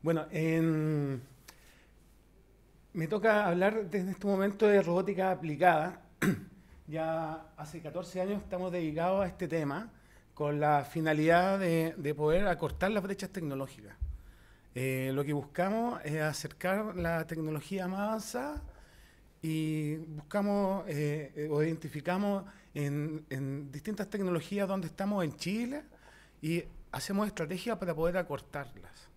Bueno, me toca hablar desde este momento de robótica aplicada. ya hace 14 años estamos dedicados a este tema con la finalidad de, poder acortar las brechas tecnológicas. Eh, lo que buscamos es acercar la tecnología más avanzada y buscamos eh, eh, o identificamos en, en, distintas tecnologías donde estamos en Chile y hacemos estrategias para poder acortarlas.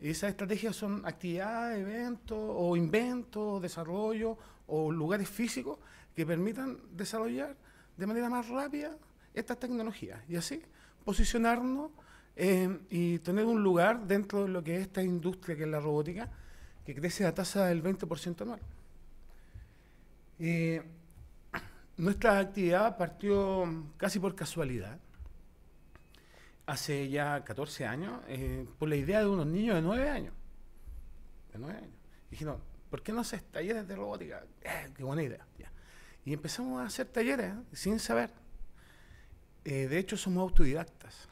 Esas estrategias son actividades, eventos o inventos, desarrollo o lugares físicos que permitan desarrollar de manera más rápida estas tecnologías y así posicionarnos eh, y tener un lugar dentro de lo que es esta industria que es la robótica que crece a tasa del 20% anual. Eh, nuestra actividad partió casi por casualidad hace ya 14 años eh, por la idea de unos niños de 9 años. De 9 años. Dijeron, ¿por qué no haces talleres de robótica? Eh, qué buena idea. Y empezamos a hacer talleres eh, sin saber. de hecho, somos autodidactas.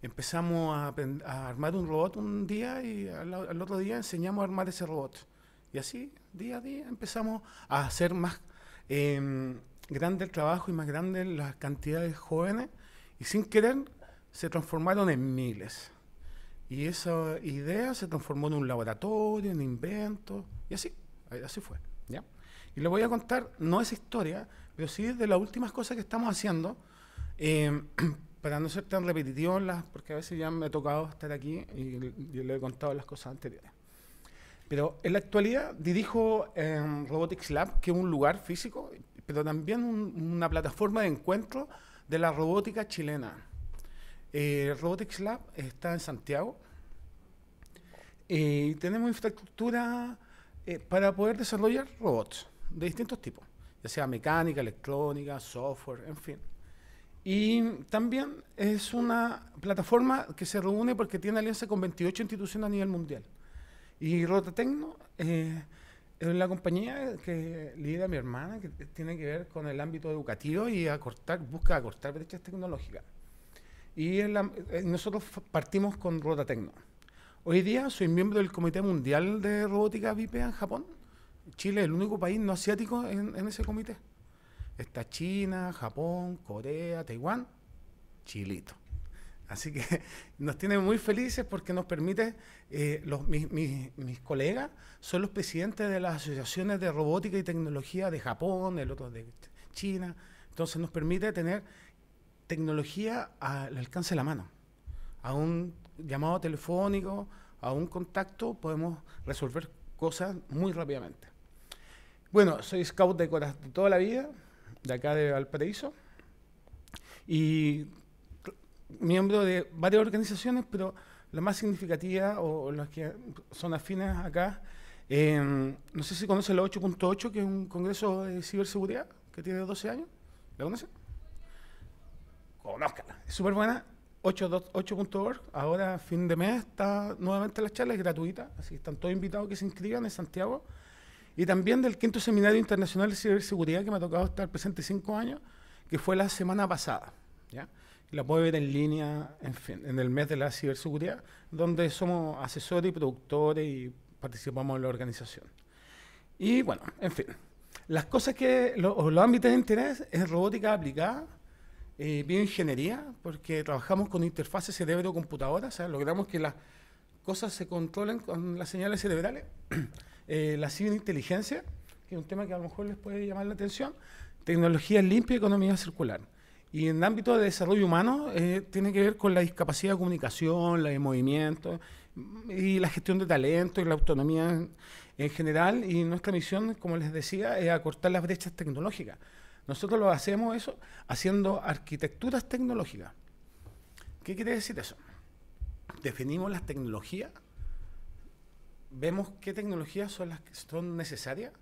Empezamos a, armar un robot un día y al, otro día enseñamos a armar ese robot. Y así, día a día, empezamos a hacer más em, grande el trabajo y más grande la cantidad de jóvenes. Y sin querer, se transformaron en miles. Y esa idea se transformó en un laboratorio, en invento, y así, así fue. ¿ya? Y le voy a contar, no es historia, pero sí de las últimas cosas que estamos haciendo, em, para no ser tan repetitivo, las, porque a veces ya me ha tocado estar aquí y, yo le he contado las cosas anteriores. Pero en la actualidad dirijo em, Robotics Lab, que es un lugar físico, pero también una plataforma de encuentro de la robótica chilena. Eh, Robotics Lab está en Santiago. y eh, tenemos infraestructura eh, para poder desarrollar robots de distintos tipos, ya sea mecánica, electrónica, software, en fin. Y también es una plataforma que se reúne porque tiene alianza con 28 instituciones a nivel mundial. Y Rotatecno es la compañía que lidera mi hermana, que tiene que ver con el ámbito educativo y busca acortar brechas tecnológicas. Y eh, nosotros partimos con Rotatecno. Hoy día soy miembro del Comité Mundial de Robótica vip en Japón. Chile es el único país no asiático en, ese comité. Está China, Japón, Corea, Taiwán, Chilito. Así que nos tiene muy felices porque nos permite, eh, los, mis, colegas son los presidentes de las asociaciones de robótica y tecnología de Japón, el otro de China. Entonces nos permite tener tecnología al alcance de la mano. A un llamado telefónico, a un contacto, podemos resolver cosas muy rápidamente. Bueno, soy scout de, de toda la vida, de acá de Valparaíso, y miembro de varias organizaciones, pero la más significativa o, las que son afines acá, em, no sé si conoce la 8.8, que es un congreso de ciberseguridad que tiene 12 años. ¿La conocen? conozcanla, Es súper buena. 8.org, ahora fin de mes está nuevamente la charla, es gratuita, así que están todos invitados que se inscriban en Santiago. Y también del quinto seminario internacional de ciberseguridad que me ha tocado estar presente cinco años, que fue la semana pasada. ¿ya? la puede ver en línea, en fin, en el mes de la ciberseguridad, donde somos asesores y productores y participamos en la organización. Y bueno, en fin, las cosas que, los ámbitos de interés es robótica aplicada eh, bioingeniería, porque trabajamos con interfaces cerebro-computadora, o sea, logramos que las cosas se controlen con las señales cerebrales, eh, la ciberinteligencia, que es un tema que a lo mejor les puede llamar la atención, tecnología limpia y economía circular. Y en el ámbito de desarrollo humano eh, tiene que ver con la discapacidad de comunicación, la de movimiento mm, y la gestión de talento y la autonomía en general. Y nuestra misión, como les decía, es acortar las brechas tecnológicas. Nosotros lo hacemos eso haciendo arquitecturas tecnológicas. ¿Qué quiere decir eso? Definimos las tecnologías, vemos qué tecnologías son las que son necesarias,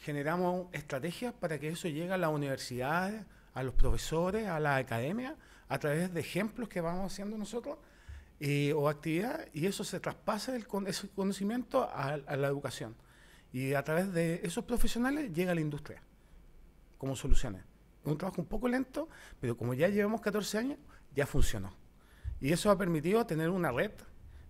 generamos estrategias para que eso llegue a las universidades, a los profesores, a la academia, a través de ejemplos que vamos haciendo nosotros eh, o actividades, y eso se traspasa el ese conocimiento a, a la educación. Y a través de esos profesionales llega a la industria cómo soluciones. un trabajo un poco lento, pero como ya llevamos 14 años, ya funcionó. Y eso ha permitido tener una red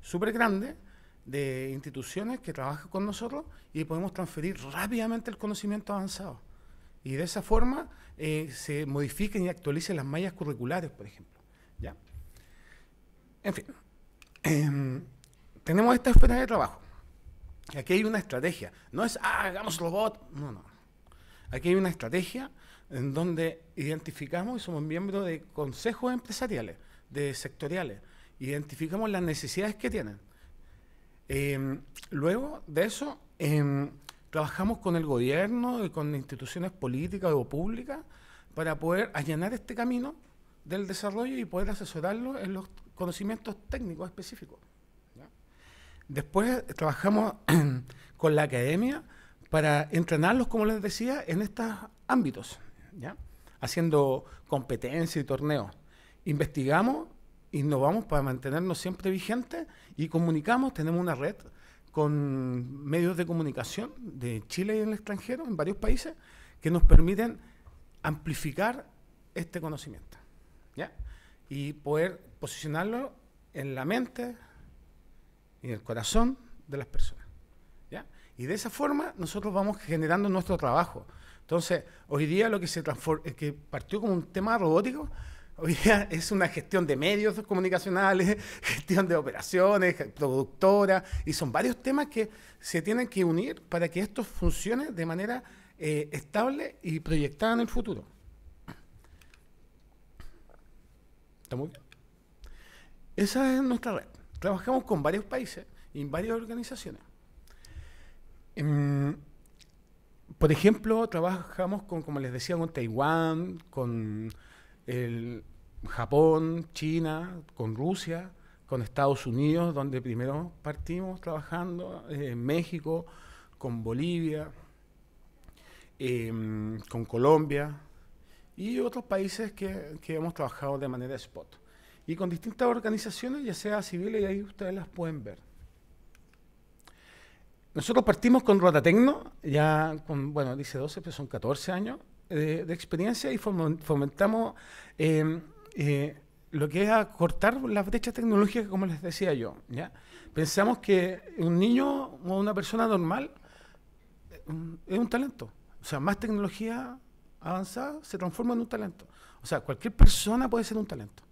súper grande de instituciones que trabajan con nosotros y podemos transferir rápidamente el conocimiento avanzado. Y de esa forma eh, se modifiquen y actualicen las mallas curriculares, por ejemplo. ¿ya? En fin, em, tenemos esta esfera de trabajo. Aquí hay una estrategia. No es, ah, hagamos robot. No, no. Aquí hay una estrategia en donde identificamos y somos miembros de consejos empresariales, de sectoriales, identificamos las necesidades que tienen. Em, luego de eso, em, trabajamos con el gobierno y con instituciones políticas o públicas para poder allanar este camino del desarrollo y poder asesorarlo en los conocimientos técnicos específicos. Después trabajamos con la academia para entrenarlos, como les decía, en estos ámbitos, ¿ya? haciendo competencias y torneos. Investigamos, innovamos para mantenernos siempre vigentes y comunicamos, tenemos una red con medios de comunicación de Chile y en el extranjero, en varios países, que nos permiten amplificar este conocimiento y poder posicionarlo en la mente y en el corazón de las personas. Y de esa forma nosotros vamos generando nuestro trabajo. Entonces, hoy día lo que se que partió como un tema robótico, hoy día es una gestión de medios comunicacionales, gestión de operaciones, productora, y son varios temas que se tienen que unir para que esto funcione de manera eh, estable y proyectada en el futuro. ¿Está muy bien? Esa es nuestra red. Trabajamos con varios países y en varias organizaciones. Em, por ejemplo, trabajamos con, como les decía, con Taiwán, con el Japón, China, con Rusia, con Estados Unidos, donde primero partimos trabajando, eh, en México, con Bolivia, em, con Colombia y otros países que, que, hemos trabajado de manera spot. Y con distintas organizaciones, ya sea civiles, y ahí ustedes las pueden ver. Nosotros partimos con Rotatecno, ya con, bueno, dice 12, pero son 14 años de, experiencia y fomentamos em, eh, lo que es cortar las brechas tecnológicas, como les decía yo. ¿ya? Pensamos que un niño o una persona normal eh, es un talento. O sea, más tecnología avanzada se transforma en un talento. O sea, cualquier persona puede ser un talento.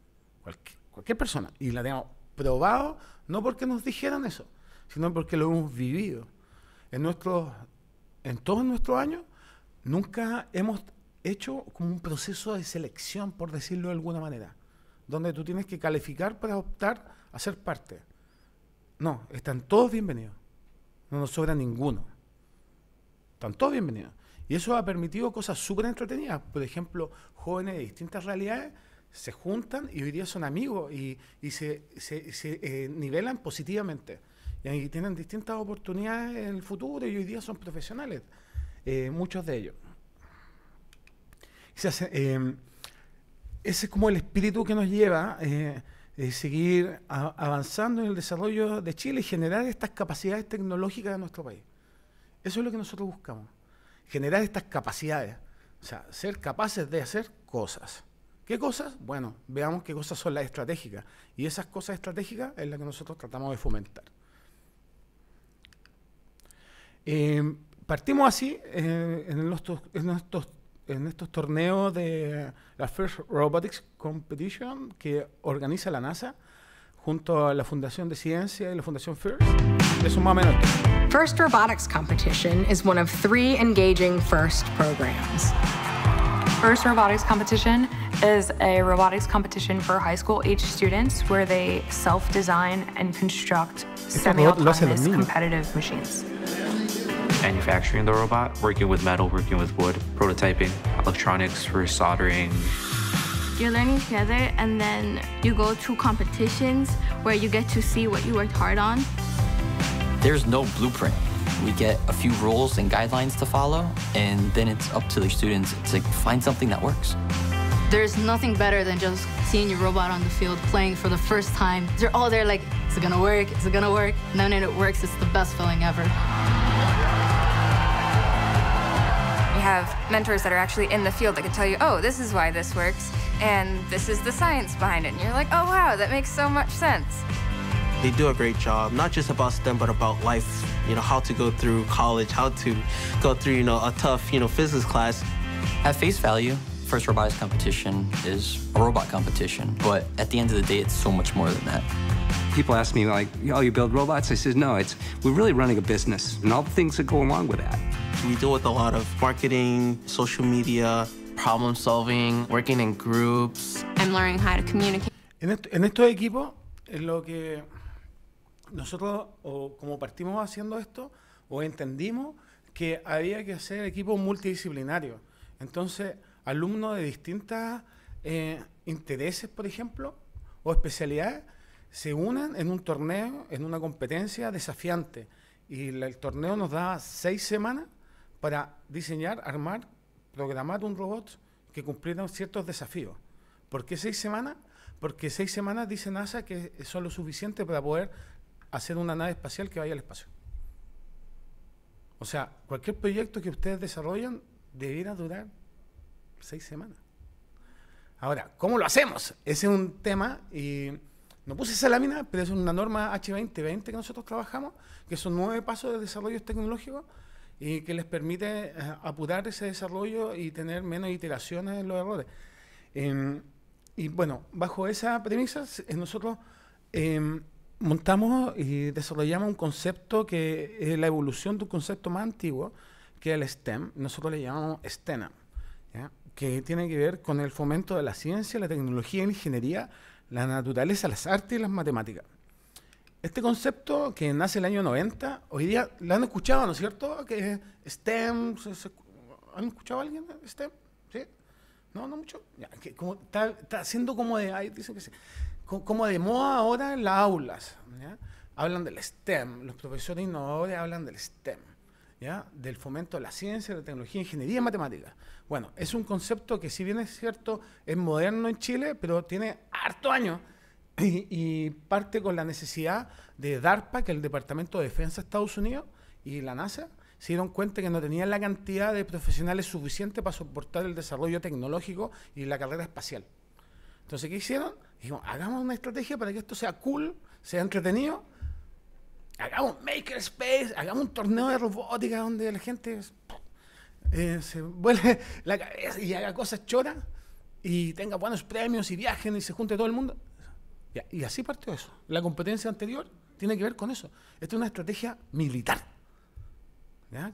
cualquier persona. Y la tenemos probado, no porque nos dijeran eso, sino porque lo hemos vivido en, en todos nuestros años, nunca hemos hecho como un proceso de selección, por decirlo de alguna manera, donde tú tienes que calificar para optar a ser parte. No, están todos bienvenidos. No nos sobra ninguno. Están todos bienvenidos. Y eso ha permitido cosas súper entretenidas. Por ejemplo, jóvenes de distintas realidades se juntan y hoy día son amigos y, y se, se, eh, nivelan positivamente y tienen distintas oportunidades en el futuro y hoy día son profesionales, eh, muchos de ellos. Em, ese es como el espíritu que nos lleva eh, eh, a seguir avanzando en el desarrollo de Chile y generar estas capacidades tecnológicas de nuestro país. Eso es lo que nosotros buscamos, generar estas capacidades, o sea, ser capaces de hacer cosas. ¿Qué cosas? Bueno, veamos qué cosas son las estratégicas. Y esas cosas estratégicas es las que nosotros tratamos de fomentar. Em, partimos así eh, en, en, estos, torneos de la First Robotics Competition que organiza la NASA junto a la Fundación de Ciencia y la Fundación FIRST. Eso más o menos. First Robotics Competition is one of three engaging FIRST programs. First Robotics Competition is a robotics competition for high school age students where they self-design and construct semi-autonomous competitive machines. manufacturing the robot, working with metal, working with wood, prototyping, electronics for soldering. You're learning together, and then you go to competitions where you get to see what you worked hard on. There's no blueprint. We get a few rules and guidelines to follow, and then it's up to the students to find something that works. There's nothing better than just seeing your robot on the field playing for the first time. They're all there like, is it gonna work? Is it gonna work? And then it works, it's the best feeling ever. have mentors that are actually in the field that can tell you, oh, this is why this works, and this is the science behind it. And you're like, oh, wow, that makes so much sense. They do a great job, not just about STEM, but about life, you know, how to go through college, how to go through, you know, a tough, you know, physics class. At face value, First robotics competition is a robot competition, but at the end of the day, it's so much more than that. People ask me, like, oh, you build robots? I says, no, it's we're really running a business and all the things that go along with that. We deal with a lot of marketing, social media, problem solving, working in groups. I'm learning how to communicate. En, est en estos equipos, es lo que nosotros, o como partimos haciendo esto, o entendimos que había que hacer equipos multidisciplinarios. Entonces, alumnos de distintos eh, intereses, por ejemplo, o especialidades, se unan en un torneo, en una competencia desafiante. Y el torneo nos da seis semanas para diseñar, armar, programar un robot que cumpliera ciertos desafíos. ¿Por qué seis semanas? Porque seis semanas dice NASA que son lo suficiente para poder hacer una nave espacial que vaya al espacio. O sea, cualquier proyecto que ustedes desarrollan debiera durar seis semanas. Ahora, ¿cómo lo hacemos? Ese es un tema. Y no puse esa lámina, pero es una norma H2020 que nosotros trabajamos, que son nueve pasos de desarrollo tecnológico y que les permite eh, apurar ese desarrollo y tener menos iteraciones en los errores. Em, y bueno, bajo esa premisa, eh, nosotros em, montamos y desarrollamos un concepto que es la evolución de un concepto más antiguo, que el STEM. Nosotros le llamamos STENA, que tiene que ver con el fomento de la ciencia, la tecnología, la ingeniería, la naturaleza, las artes y las matemáticas. Este concepto que nace el año 90, hoy día lo han escuchado, ¿no es cierto? Que STEM, ¿han escuchado a alguien STEM? ¿Sí? No, no mucho. está, haciendo como de, ahí dicen que como de moda ahora en las aulas. Hablan del STEM, los profesores innovadores hablan del STEM del fomento de la ciencia, la tecnología, ingeniería y matemáticas. Bueno, es un concepto que si bien es cierto, es moderno en Chile, pero tiene harto años y, parte con la necesidad de DARPA, que el Departamento de Defensa de Estados Unidos, y la NASA, se dieron cuenta que no tenían la cantidad de profesionales suficiente para soportar el desarrollo tecnológico y la carrera espacial. Entonces, ¿qué hicieron? Dijeron, hagamos una estrategia para que esto sea cool, sea entretenido hagamos makerspace, hagamos un torneo de robótica donde la gente eh, se vuelve la cabeza y haga cosas choras y tenga buenos premios y viajen y se junte todo el mundo. Y, así partió eso. La competencia anterior tiene que ver con eso. Esta es una estrategia militar,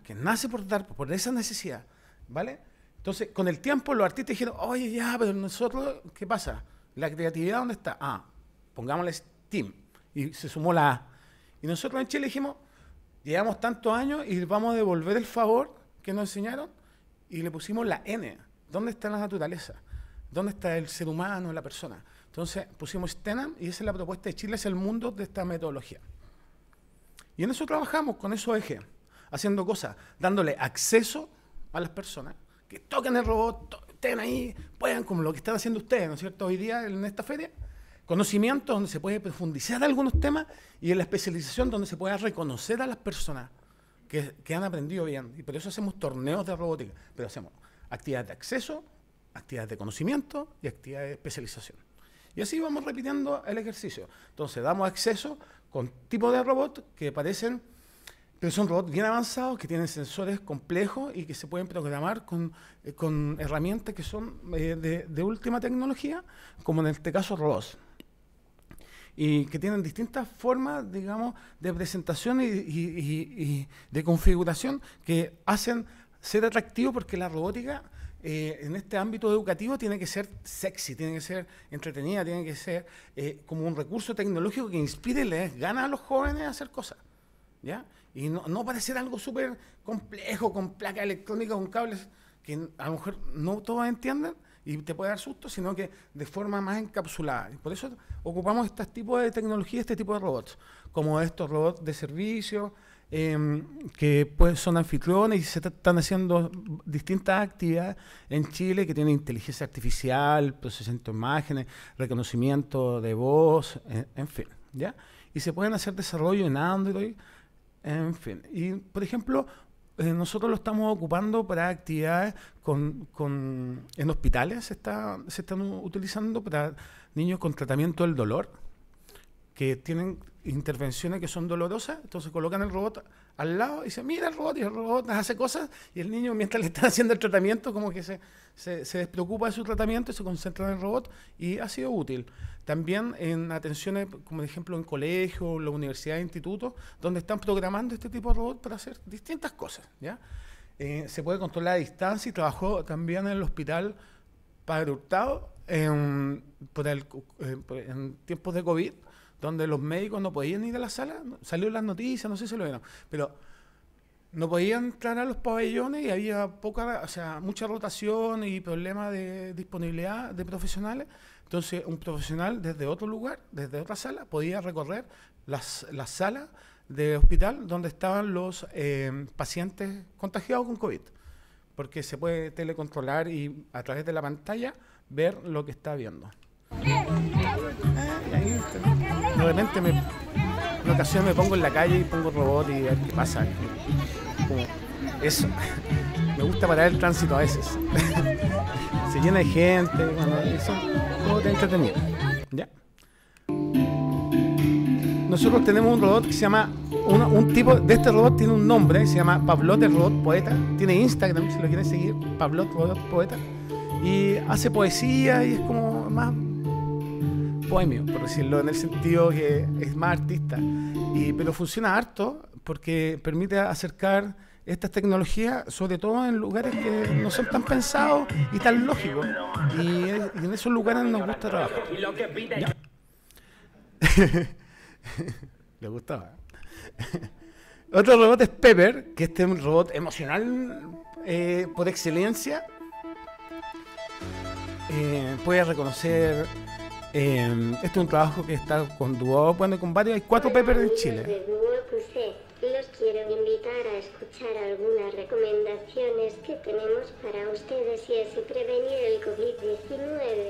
que nace por, dar, por esa necesidad. ¿vale? Entonces, con el tiempo los artistas dijeron, oye, ya, pero nosotros, ¿qué pasa? ¿La creatividad dónde está? Ah, pongámosle Steam. Y se sumó la y nosotros en Chile dijimos, llevamos tantos años y vamos a devolver el favor que nos enseñaron y le pusimos la N. ¿Dónde está la naturaleza? ¿Dónde está el ser humano, la persona? Entonces pusimos tenam y esa es la propuesta de Chile, es el mundo de esta metodología. Y en eso trabajamos, con esos eje, haciendo cosas, dándole acceso a las personas, que toquen el robot, estén ahí, puedan, como lo que están haciendo ustedes, ¿no es cierto? Hoy día en esta feria, Conocimiento donde se puede profundizar algunos temas y en la especialización donde se pueda reconocer a las personas que, han aprendido bien. Y por eso hacemos torneos de robótica, pero hacemos actividades de acceso, actividades de conocimiento y actividades de especialización. Y así vamos repitiendo el ejercicio. Entonces damos acceso con tipos de robots que parecen, pero son robots bien avanzados, que tienen sensores complejos y que se pueden programar con, eh, herramientas que son eh, de, de última tecnología, como en este caso robots y que tienen distintas formas, digamos, de presentación y, de configuración que hacen ser atractivo porque la robótica eh, en este ámbito educativo tiene que ser sexy, tiene que ser entretenida, tiene que ser eh, como un recurso tecnológico que inspire y les gana a los jóvenes a hacer cosas. ¿ya? Y no, no parecer algo súper complejo, con placas electrónicas, con cables, que a lo mejor no todos entienden, y te puede dar susto, sino que de forma más encapsulada. por eso ocupamos este tipo de tecnología, este tipo de robots, como estos robots de servicio, em, que pues, son anfitriones y se están haciendo distintas actividades en Chile que tienen inteligencia artificial, procesamiento de imágenes, reconocimiento de voz, e, en, fin, ¿ya? Y se pueden hacer desarrollo en Android, en fin. Y, por ejemplo, eh, nosotros lo estamos ocupando para actividades con, con, en hospitales, se, está, se están utilizando para niños con tratamiento del dolor, que tienen intervenciones que son dolorosas, entonces colocan el robot al lado y dicen, mira el robot, y el robot hace cosas, y el niño mientras le están haciendo el tratamiento como que se, se, despreocupa de su tratamiento y se concentra en el robot, y ha sido útil. También en atenciones, como por ejemplo en colegios, la universidad, institutos, donde están programando este tipo de robot para hacer distintas cosas, ¿ya? Eh, se puede controlar a distancia y trabajó también en el hospital Padre Hurtado en, en, eh, en tiempos de COVID, donde los médicos no podían ir a la sala, salió las noticias, no sé si lo vieron, pero no podían entrar a los pabellones y había poca, o sea, mucha rotación y problemas de disponibilidad de profesionales. Entonces, un profesional desde otro lugar, desde otra sala, podía recorrer las, sala de hospital donde estaban los em, pacientes contagiados con COVID, porque se puede telecontrolar y a través de la pantalla ver lo que está viendo. De repente me, en ocasiones me pongo en la calle y pongo robot y a ver qué pasa. eso. Me gusta parar el tránsito a veces. Se llena de gente, bueno, eso todo entretenido. ¿Ya? Nosotros tenemos un robot que se llama. un tipo de este robot tiene un nombre, se llama Pablote robot poeta. Tiene Instagram, si lo quieren seguir, Pablote robot poeta. Y hace poesía y es como más poemio, por decirlo, en el sentido que es más artista. Y, pero funciona harto porque permite acercar estas tecnologías, sobre todo en lugares que no son tan pensados y tan lógicos. Y, en esos lugares nos gusta trabajar. Le gustaba. Otro robot es Pepper, que este es un robot emocional eh, por excelencia. Eh, puede reconocer eh, este es un trabajo que está con conducido bueno, con varios, hay cuatro papers en Chile. los quiero invitar a escuchar algunas recomendaciones que tenemos para ustedes y es prevenir el COVID-19.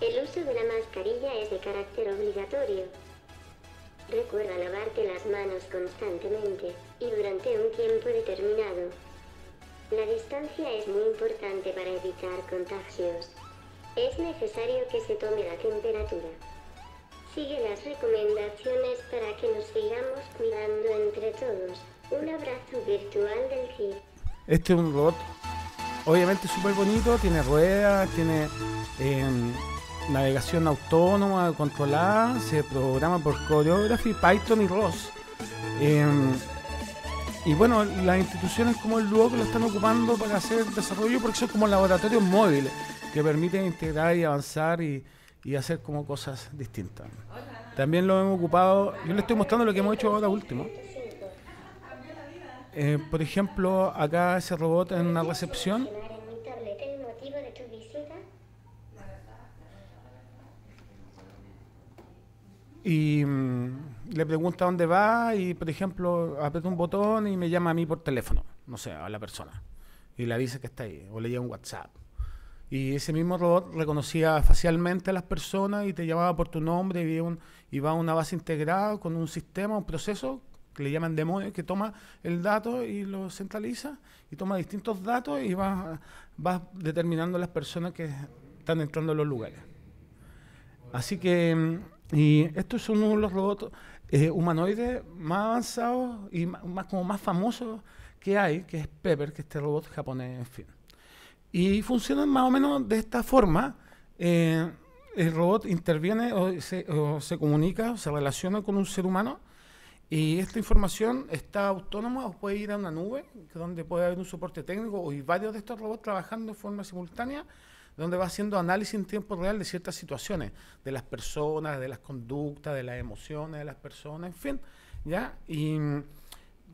El uso de la mascarilla es de carácter obligatorio. Recuerda lavarte las manos constantemente y durante un tiempo determinado. La distancia es muy importante para evitar contagios es necesario que se tome la temperatura. Sigue las recomendaciones para que nos sigamos cuidando entre todos. Un abrazo virtual del GIF. Este es un robot, obviamente súper bonito, tiene ruedas, tiene em, navegación autónoma, controlada, se programa por Choreography, Python y ROS. Em, y bueno, las instituciones como el que lo están ocupando para hacer desarrollo porque son como laboratorios móviles que permiten integrar y avanzar y, hacer como cosas distintas. También lo hemos ocupado, yo le estoy mostrando lo que hemos hecho ahora último. Eh, por ejemplo, acá ese robot en una recepción. Y mm, le pregunta dónde va y, por ejemplo, aprieta un botón y me llama a mí por teléfono, no sé, a la persona. Y le avisa que está ahí, o le llega un WhatsApp. Y ese mismo robot reconocía facialmente a las personas y te llamaba por tu nombre y, a una base integrada con un sistema, un proceso que le llaman demonio, que toma el dato y lo centraliza y toma distintos datos y vas va determinando las personas que están entrando a los lugares. Así que mm, y estos son uno de los robots eh, humanoides más avanzados y más, como más famosos que hay, que es Pepper, que es este robot japonés, en fin y funcionan más o menos de esta forma. Eh, el robot interviene o se, se comunica, o se relaciona con un ser humano y esta información está autónoma o puede ir a una nube donde puede haber un soporte técnico o varios de estos robots trabajando de forma simultánea donde va haciendo análisis en tiempo real de ciertas situaciones, de las personas, de las conductas, de las emociones de las personas, en fin, ¿ya? Y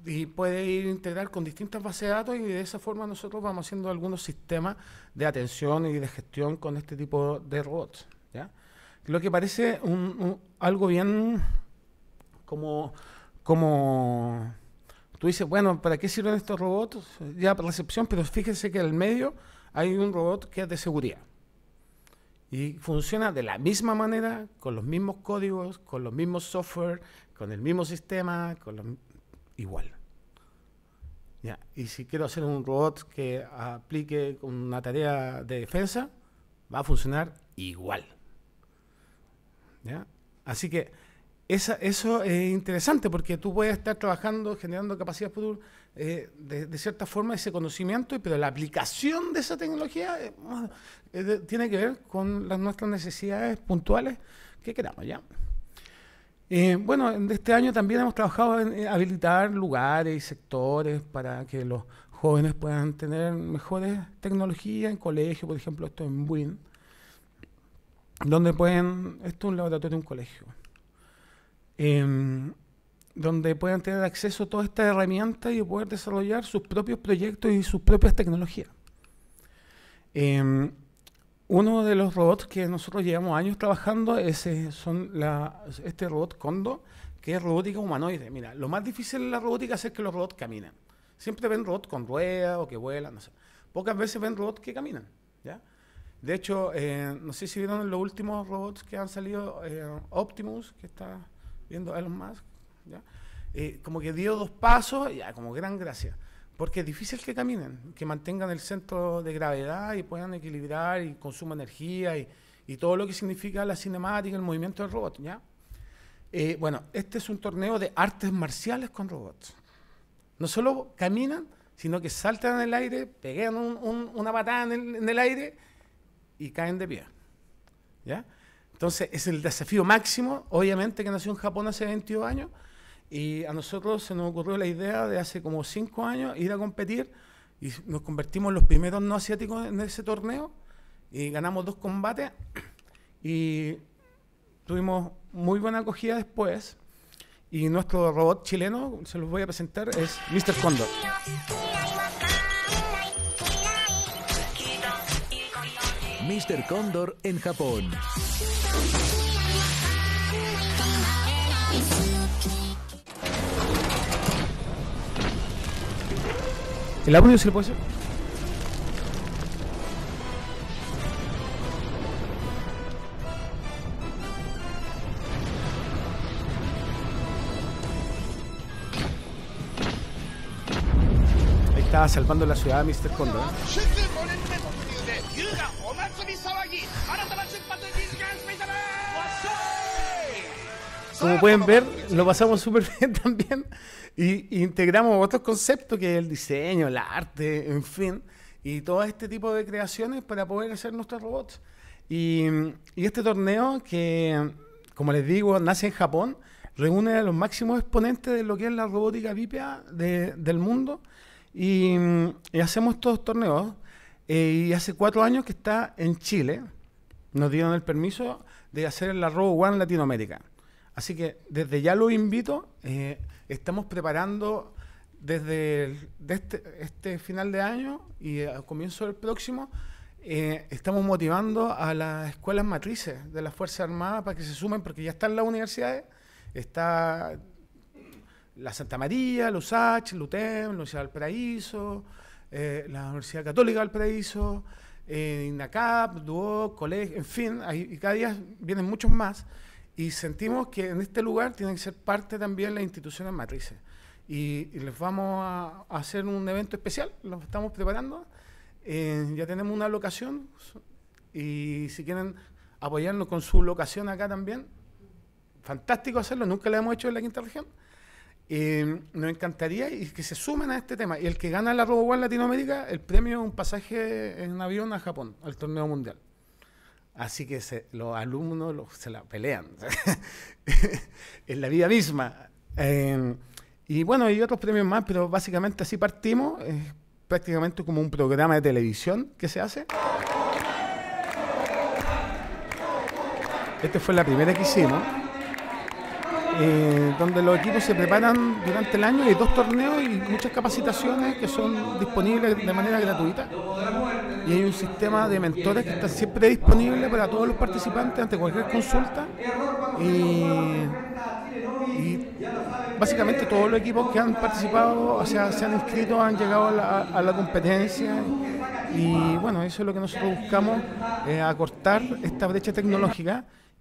y puede ir integrar con distintas bases de datos y de esa forma nosotros vamos haciendo algunos sistemas de atención y de gestión con este tipo de robots. Lo que parece un, algo bien como, como tú dices, bueno, ¿para qué sirven estos robots? Ya para pero fíjense que en el medio hay un robot que es de seguridad. Y funciona de la misma manera, con los mismos códigos, con los mismos software, con el mismo sistema, con igual. Y si quiero hacer un robot que aplique una tarea de defensa, va a funcionar igual. Así que eso es interesante porque tú puedes estar trabajando, generando capacidad por eh, de, cierta forma ese conocimiento, pero la aplicación de esa tecnología eh, tiene que ver con las, nuestras necesidades puntuales que queramos, ¿ya? Eh, bueno, este año también hemos trabajado en habilitar lugares y sectores para que los jóvenes puedan tener mejores tecnologías en colegio, por ejemplo, esto en Buin, donde pueden, esto es un laboratorio de un colegio, em, donde puedan tener acceso a todas estas herramientas y poder desarrollar sus propios proyectos y sus propias tecnologías. Em, uno de los robots que nosotros llevamos años trabajando es, este robot Kondo, que es robótica humanoide. Mira, lo más difícil en la robótica es que los robots caminan. Siempre ven robots con ruedas o que vuelan, no sé. Pocas veces ven robots que caminan, ¿ya? De hecho, eh, no sé si vieron los últimos robots que han salido, eh, Optimus, que está viendo a Musk, ¿ya? Eh, como que dio dos pasos, ya, como gran gracia porque es difícil que caminen, que mantengan el centro de gravedad y puedan equilibrar y consuma energía y, todo lo que significa la cinemática, el movimiento del robot, ¿ya? Eh, bueno, este es un torneo de artes marciales con robots. No solo caminan, sino que saltan en el aire, peguen una patada en el, aire y caen de pie. ¿Ya? Entonces, es el desafío máximo, obviamente, que nació en Japón hace 22 años, y a nosotros se nos ocurrió la idea de hace como cinco años ir a competir y nos convertimos en los primeros no asiáticos en ese torneo y ganamos dos combates y tuvimos muy buena acogida después. Y nuestro robot chileno, se los voy a presentar, es Mr. Condor. Mr. Condor en Japón. ¿El audio se lo puede hacer? Ahí está, salvando la ciudad Mr. Condor. como pueden ver, lo pasamos súper bien también y, integramos otros conceptos que es el diseño, el arte, en fin, y todo este tipo de creaciones para poder hacer nuestros robots. Y, este torneo que, como les digo, nace en Japón, reúne a los máximos exponentes de lo que es la robótica VIPA del mundo y, hacemos estos torneos. Eh, y hace cuatro años que está en Chile, nos dieron el permiso de hacer la Robo One Latinoamérica. Así que desde ya los invito, eh, estamos preparando desde este, este, final de año y al comienzo del próximo, eh, estamos motivando a las escuelas matrices de las Fuerzas Armadas para que se sumen, porque ya están las universidades, está la Santa María, los USACH, la UTEM, la Universidad del Paraíso, eh, la Universidad Católica del Paraíso, INACAP, DUOC, Colegio, en fin, y cada día vienen muchos más. Y sentimos que en este lugar tienen que ser parte también las instituciones matrices. Y, les vamos a, hacer un evento especial, lo estamos preparando. Eh, ya tenemos una locación y si quieren apoyarnos con su locación acá también, fantástico hacerlo, nunca lo hemos hecho en la quinta región. Eh, nos encantaría y que se sumen a este tema. Y el que gana la RoboWall Latinoamérica, el premio es un pasaje en avión a Japón, al torneo mundial. Así que los alumnos se la pelean. en la vida misma. Em, y bueno, hay otros premios más, pero básicamente así partimos. es prácticamente como un programa de televisión que se hace. Esta fue la primera que hicimos. Eh, donde los equipos se preparan durante el año, hay dos torneos y muchas capacitaciones que son disponibles de manera gratuita. Y hay un sistema de mentores que está siempre disponible para todos los participantes ante cualquier consulta. Y, básicamente todos los equipos que han participado, o sea, se han inscrito, han llegado a la, competencia. Y bueno, eso es lo que nosotros buscamos, eh, acortar esta brecha tecnológica.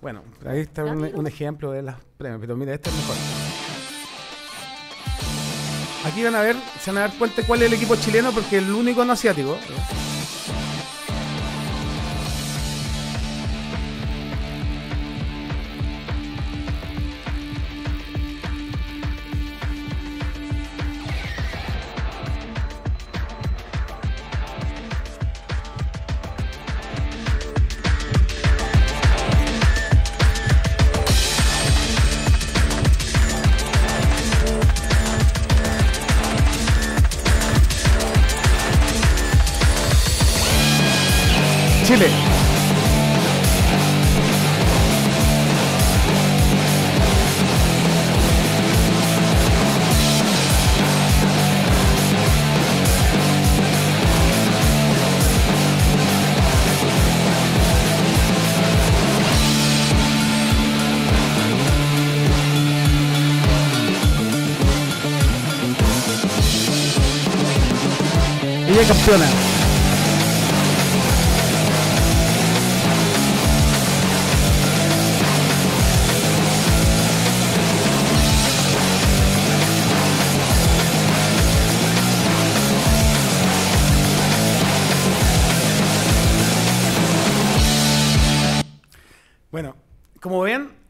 Bueno, ahí está un, ejemplo de las premios, pero mira, este es mejor. Aquí van a ver, se van a ver cuál es el equipo chileno porque el único no asiático. Chile. Y llega campeona.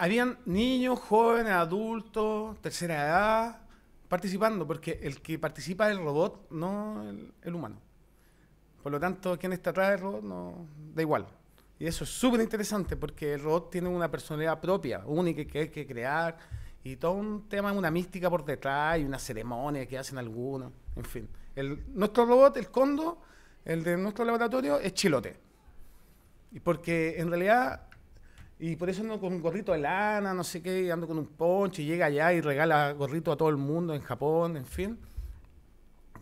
habían niños, jóvenes, adultos, tercera edad, participando, porque el que participa es el robot, no el, humano. Por lo tanto, quien está atrás del robot no da igual. Y eso es súper interesante porque el robot tiene una personalidad propia, única que hay que crear y todo un tema, una mística por detrás y una ceremonia que hacen algunos, en fin. El, nuestro robot, el Condo, el de nuestro laboratorio, es chilote. Y porque en realidad y por eso no con un gorrito de lana, no sé qué, ando con un ponche, llega allá y regala gorrito a todo el mundo en Japón, en fin.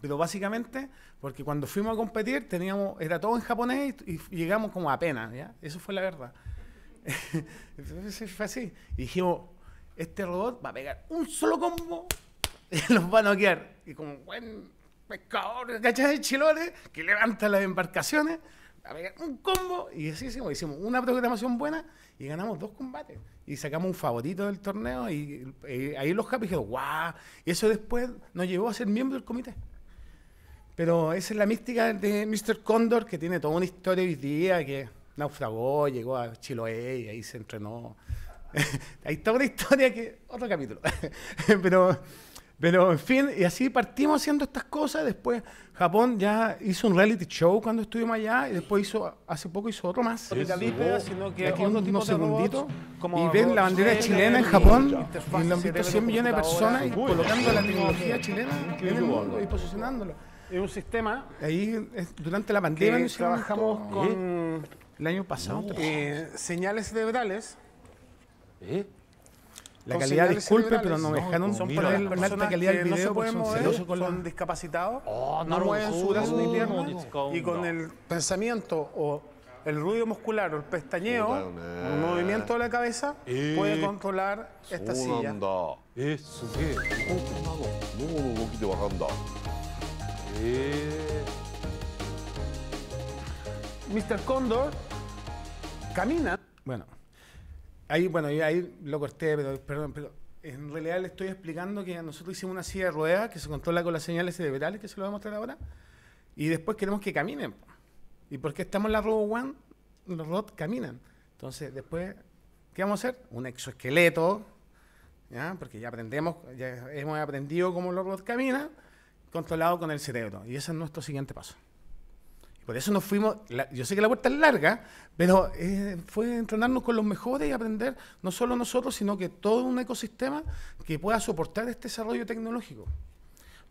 Pero básicamente, porque cuando fuimos a competir, teníamos, era todo en japonés y, llegamos como apenas, ¿ya? Eso fue la verdad. Entonces fue así. Y dijimos, este robot va a pegar un solo combo y los va a noquear. Y como buen pescador, ¿cachas? De Chilones, que levanta las embarcaciones, va a pegar un combo. Y así hicimos, hicimos una programación buena y ganamos dos combates. Y sacamos un favorito del torneo y, eh, ahí los capis dijeron, ¡guau! Y eso después nos llevó a ser miembro del comité. Pero esa es la mística de Mr. Condor, que tiene toda una historia hoy día, que naufragó, llegó a Chiloé y ahí se entrenó. Hay toda una historia que... Otro capítulo. Pero pero en fin, y así partimos haciendo estas cosas. Después Japón ya hizo un reality show cuando estuvimos allá y después hizo, hace poco hizo otro más. que aquí unos, segunditos y ven la bandera chilena en Japón y la han 100 millones de personas y colocando la tecnología chilena el mundo y posicionándolo. Es un sistema. Ahí, durante la pandemia, trabajamos ¿Eh? con. El año pasado. Eh, señales cerebrales. ¿Eh? La calidad, disculpe, pero no me dejaron un son mira, la calidad del No se pueden mover, son, con discapacitados, oh, no, no, mueven su brazo ni pierna. Y con el pensamiento o el ruido muscular o el pestañeo, el movimiento de la cabeza, puede controlar esta silla. ¿Eso qué? Eh. Mr. Condor camina. Bueno. Ahí, bueno, ahí lo corté, pero perdón, pero en realidad le estoy explicando que nosotros hicimos una silla de ruedas que se controla con las señales cerebrales, que se lo voy a mostrar ahora, y después queremos que caminen. ¿Y porque estamos en la Robo One? Los robots caminan. Entonces, después, ¿qué vamos a hacer? Un exoesqueleto, ¿ya? porque ya aprendemos, ya hemos aprendido cómo los robots caminan, controlado con el cerebro. Y ese es nuestro siguiente paso. Por eso nos fuimos, yo sé que la puerta es larga, pero eh, fue entrenarnos con los mejores y aprender no solo nosotros, sino que todo un ecosistema que pueda soportar este desarrollo tecnológico.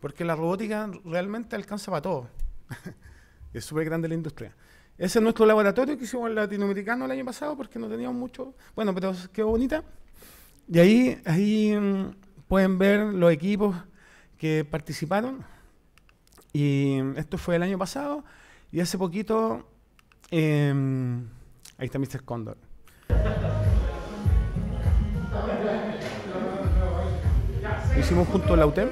Porque la robótica realmente alcanza para todo. es súper grande la industria. Ese es nuestro laboratorio que hicimos en latinoamericano el año pasado porque no teníamos mucho. Bueno, pero quedó bonita. Y ahí, ahí mm, pueden ver los equipos que participaron. Y esto fue el año pasado. Y hace poquito. Em, ahí está Mr. Condor. hicimos junto el la UTEM.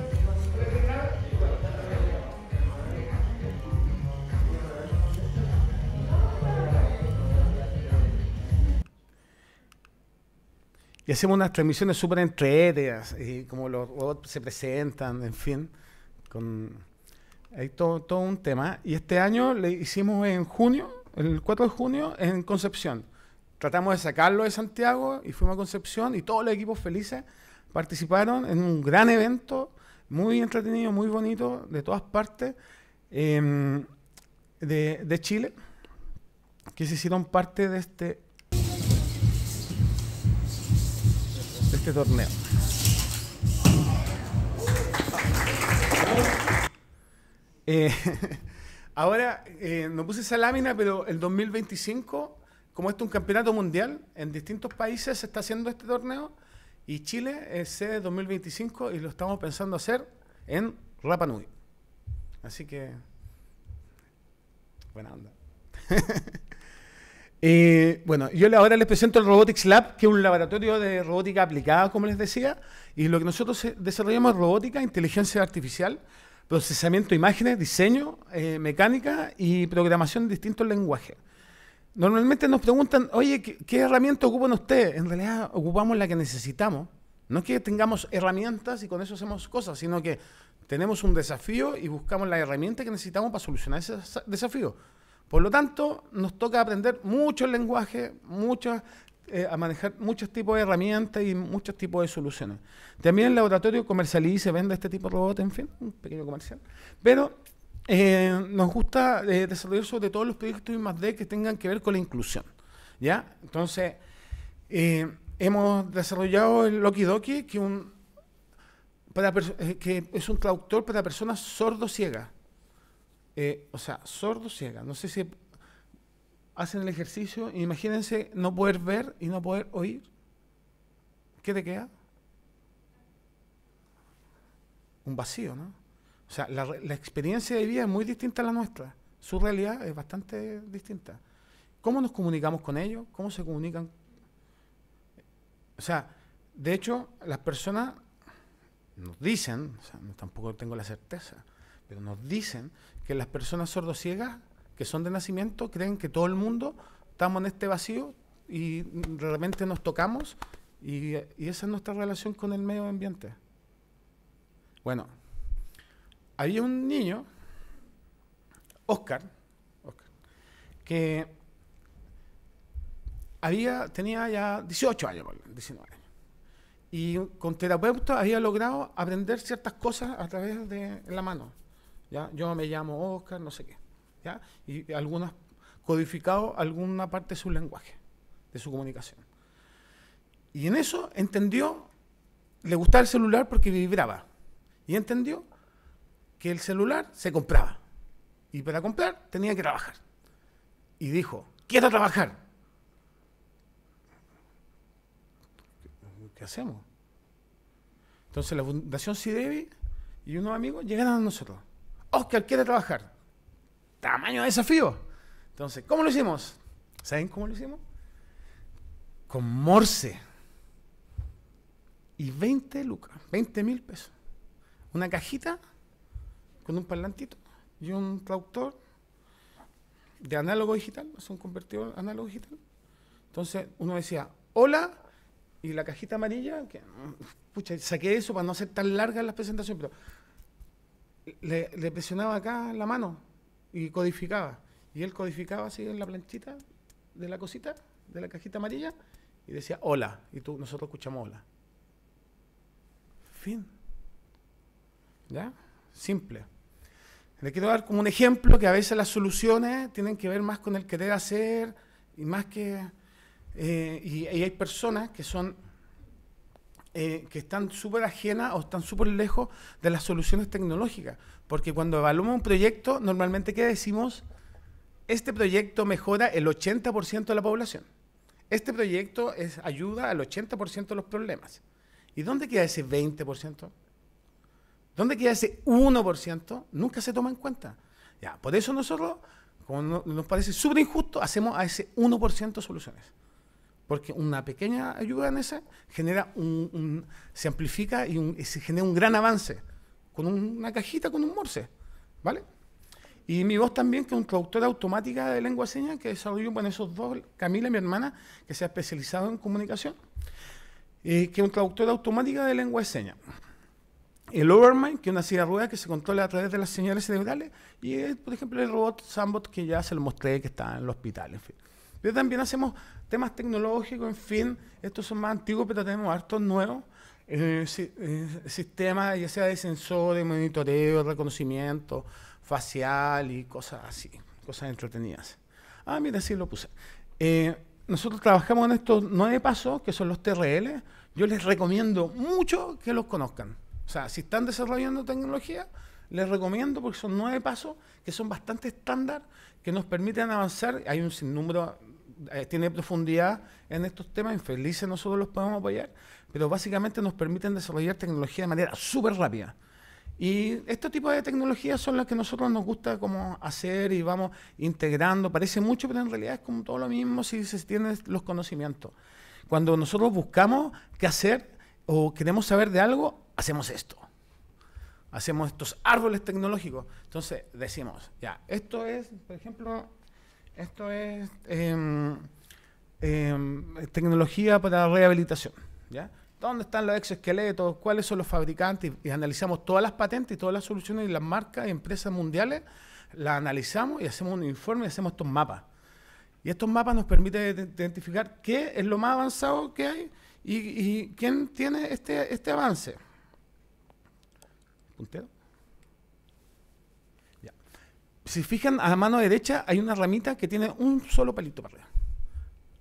Y hacemos unas transmisiones súper entreéteas, y como los robots se presentan, en fin, con hay todo, un tema. Y este año le hicimos en junio, el 4 de junio, en Concepción. Tratamos de sacarlo de Santiago y fuimos a Concepción y todos los equipos felices participaron en un gran evento, muy entretenido, muy bonito, de todas partes em, de, Chile, que se hicieron parte de este, de este torneo. Eh, ahora, eh, no puse esa lámina, pero el 2025, como este es un campeonato mundial, en distintos países se está haciendo este torneo y Chile es sede 2025 y lo estamos pensando hacer en Rapa Nui. Así que, buena onda. Eh, bueno, yo ahora les presento el Robotics Lab, que es un laboratorio de robótica aplicada, como les decía, y lo que nosotros desarrollamos es robótica, inteligencia artificial, procesamiento de imágenes, diseño, eh, mecánica y programación de distintos lenguajes. Normalmente nos preguntan, oye, ¿qué, herramientas herramienta ocupan ustedes? En realidad ocupamos la que necesitamos. No es que tengamos herramientas y con eso hacemos cosas, sino que tenemos un desafío y buscamos la herramienta que necesitamos para solucionar ese desafío. Por lo tanto, nos toca aprender muchos lenguajes, muchas eh, a manejar muchos tipos de herramientas y muchos tipos de soluciones. También el laboratorio comercializa y vende este tipo de robots, en fin, un pequeño comercial. Pero eh, nos gusta eh, desarrollar sobre todo los proyectos I+.D. que tengan que ver con la inclusión. ¿ya? Entonces, hemos desarrollado el Loki Doki, que, un, para que es un traductor para personas sordo-ciegas. o sea, sordo-ciega. No sé si hacen el ejercicio, imagínense no poder ver y no poder oír. ¿Qué te queda? Un vacío, ¿no? O sea, la, experiencia de vida es muy distinta a la nuestra. Su realidad es bastante distinta. ¿Cómo nos comunicamos con ellos? ¿Cómo se comunican? O sea, de hecho, las personas nos dicen, o sea, tampoco tengo la certeza, pero nos dicen que las personas sordociegas que son de nacimiento creen que todo el mundo estamos en este vacío y realmente nos tocamos y, esa es nuestra relación con el medio ambiente. Bueno, había un niño, Oscar, que había, tenía ya 18 años, 19 Y con terapeuta había logrado aprender ciertas cosas a través de la mano. ¿ya? Yo me llamo Oscar, no sé qué. Y algunos codificado alguna parte de su lenguaje, de su comunicación. Y en eso entendió, le gustaba el celular porque vibraba. Y entendió que el celular se compraba. Y para comprar tenía que trabajar. Y dijo, quiero trabajar. ¿Qué hacemos? Entonces la Fundación CIDEBI y unos amigos llegaron a nosotros. Oscar quiere trabajar tamaño de desafío. Entonces, ¿cómo lo hicimos? ¿Saben cómo lo hicimos? Con Morse. Y 20 lucas, 20 mil pesos. Una cajita con un parlantito y un traductor de análogo digital, es un convertidor análogo digital. Entonces uno decía, hola, y la cajita amarilla, pucha, saqué eso para no hacer tan larga la presentación, pero le, le presionaba acá la mano y codificaba. Y él codificaba así en la planchita de la cosita, de la cajita amarilla, y decía hola. Y tú, nosotros escuchamos hola. Fin. ¿Ya? Simple. Le quiero dar como un ejemplo que a veces las soluciones tienen que ver más con el querer hacer y más que... Eh, y hay personas que son eh, que están súper ajenas o están súper lejos de las soluciones tecnológicas. Porque cuando evaluamos un proyecto, normalmente, ¿qué decimos? Este proyecto mejora el 80% de la población. Este proyecto es, ayuda al 80% de los problemas. ¿Y dónde queda ese 20%? ¿Dónde queda ese 1%? Nunca se toma en cuenta. Ya, por eso nosotros, como nos parece súper injusto, hacemos a ese 1% soluciones porque una pequeña ayuda en esa genera un, se amplifica y, se genera un gran avance con una cajita con un morse, ¿vale? Y mi voz también, que es un traductor automática de lengua de señas, que desarrolló, con esos dos, Camila, mi hermana, que se ha especializado en comunicación, eh, que es un traductor automática de lengua de señas. El Overmind, que es una silla rueda que se controla a través de las señales cerebrales, y por ejemplo el robot Sambot que ya se lo mostré que está en el hospital, en fin. Pero también hacemos temas tecnológicos, en fin, estos son más antiguos, pero tenemos hartos nuevos. Eh, eh, sistemas, ya sea de sensores, monitoreo, reconocimiento facial y cosas así, cosas entretenidas. Ah, mira, sí lo puse. Eh, nosotros trabajamos en estos nueve pasos, que son los TRL. Yo les recomiendo mucho que los conozcan. O sea, si están desarrollando tecnología, les recomiendo porque son nueve pasos que son bastante estándar, que nos permiten avanzar. Hay un sinnúmero eh, tiene profundidad en estos temas, infelices nosotros los podemos apoyar, pero básicamente nos permiten desarrollar tecnología de manera súper rápida. Y este tipo de tecnologías son las que nosotros nos gusta como hacer y vamos integrando. Parece mucho, pero en realidad es como todo lo mismo si se tienen los conocimientos. Cuando nosotros buscamos qué hacer o queremos saber de algo, hacemos esto. Hacemos estos árboles tecnológicos. Entonces decimos, ya, esto es, por ejemplo, esto es em, em, tecnología para rehabilitación. ¿ya? ¿Dónde están los exoesqueletos? ¿Cuáles son los fabricantes? Y analizamos todas las patentes y todas las soluciones y las marcas y empresas mundiales, las analizamos y hacemos un informe y hacemos estos mapas. Y estos mapas nos permiten identificar qué es lo más avanzado que hay y, quién tiene este, este avance. Puntero. Si fijan a la mano derecha, hay una ramita que tiene un solo palito. para arriba.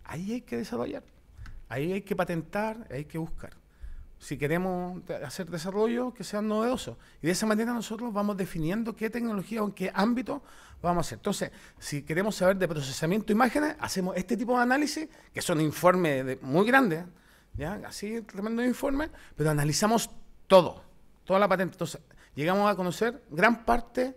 Ahí hay que desarrollar. Ahí hay que patentar, hay que buscar. Si queremos hacer desarrollo, que sea novedoso. Y de esa manera nosotros vamos definiendo qué tecnología o en qué ámbito vamos a hacer. Entonces, si queremos saber de procesamiento de imágenes, hacemos este tipo de análisis, que son informes muy grandes, ¿ya? así, tremendo informe, pero analizamos todo, toda la patente. Entonces, llegamos a conocer gran parte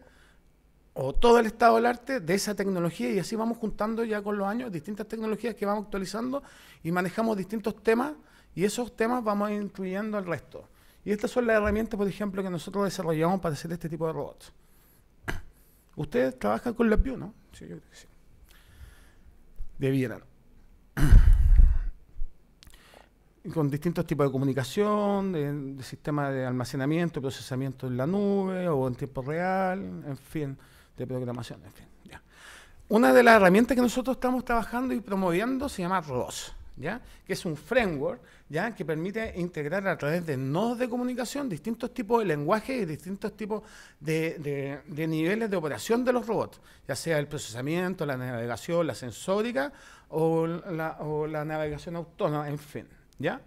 o todo el estado del arte de esa tecnología y así vamos juntando ya con los años distintas tecnologías que vamos actualizando y manejamos distintos temas y esos temas vamos incluyendo al resto. Y estas son las herramientas, por ejemplo, que nosotros desarrollamos para hacer este tipo de robots. Ustedes trabajan con View, ¿no? Sí, yo creo que sí. con distintos tipos de comunicación, de, de sistemas de almacenamiento, procesamiento en la nube o en tiempo real, en fin de programación, en fin. Una de las herramientas que nosotros estamos trabajando y promoviendo se llama ROS, ¿ya? que es un framework ¿ya? que permite integrar a través de nodos de comunicación distintos tipos de lenguaje y distintos tipos de, niveles de operación de los robots, ya sea el procesamiento, la navegación, la sensórica o la, o la navegación autónoma, en fin. ¿ya?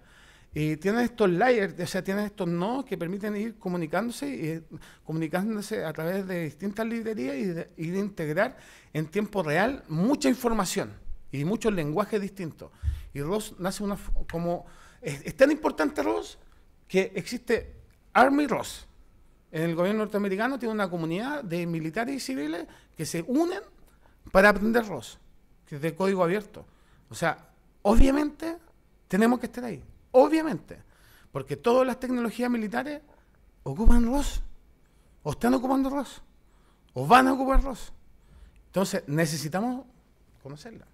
Y tienen estos layers, o sea, tiene estos nodos que permiten ir comunicándose, y eh, comunicándose a través de distintas librerías y de, integrar en tiempo real mucha información y muchos lenguajes distintos. Y ROS nace una, como... Es, es tan importante ROS que existe Army ROS. En el gobierno norteamericano tiene una comunidad de militares y civiles que se unen para aprender ROS, que es de código abierto. O sea, obviamente tenemos que estar ahí. Obviamente. Porque todas las tecnologías militares ocupan ROS. O están ocupando ROS. O van a ocupar ROS. Entonces necesitamos conocerla.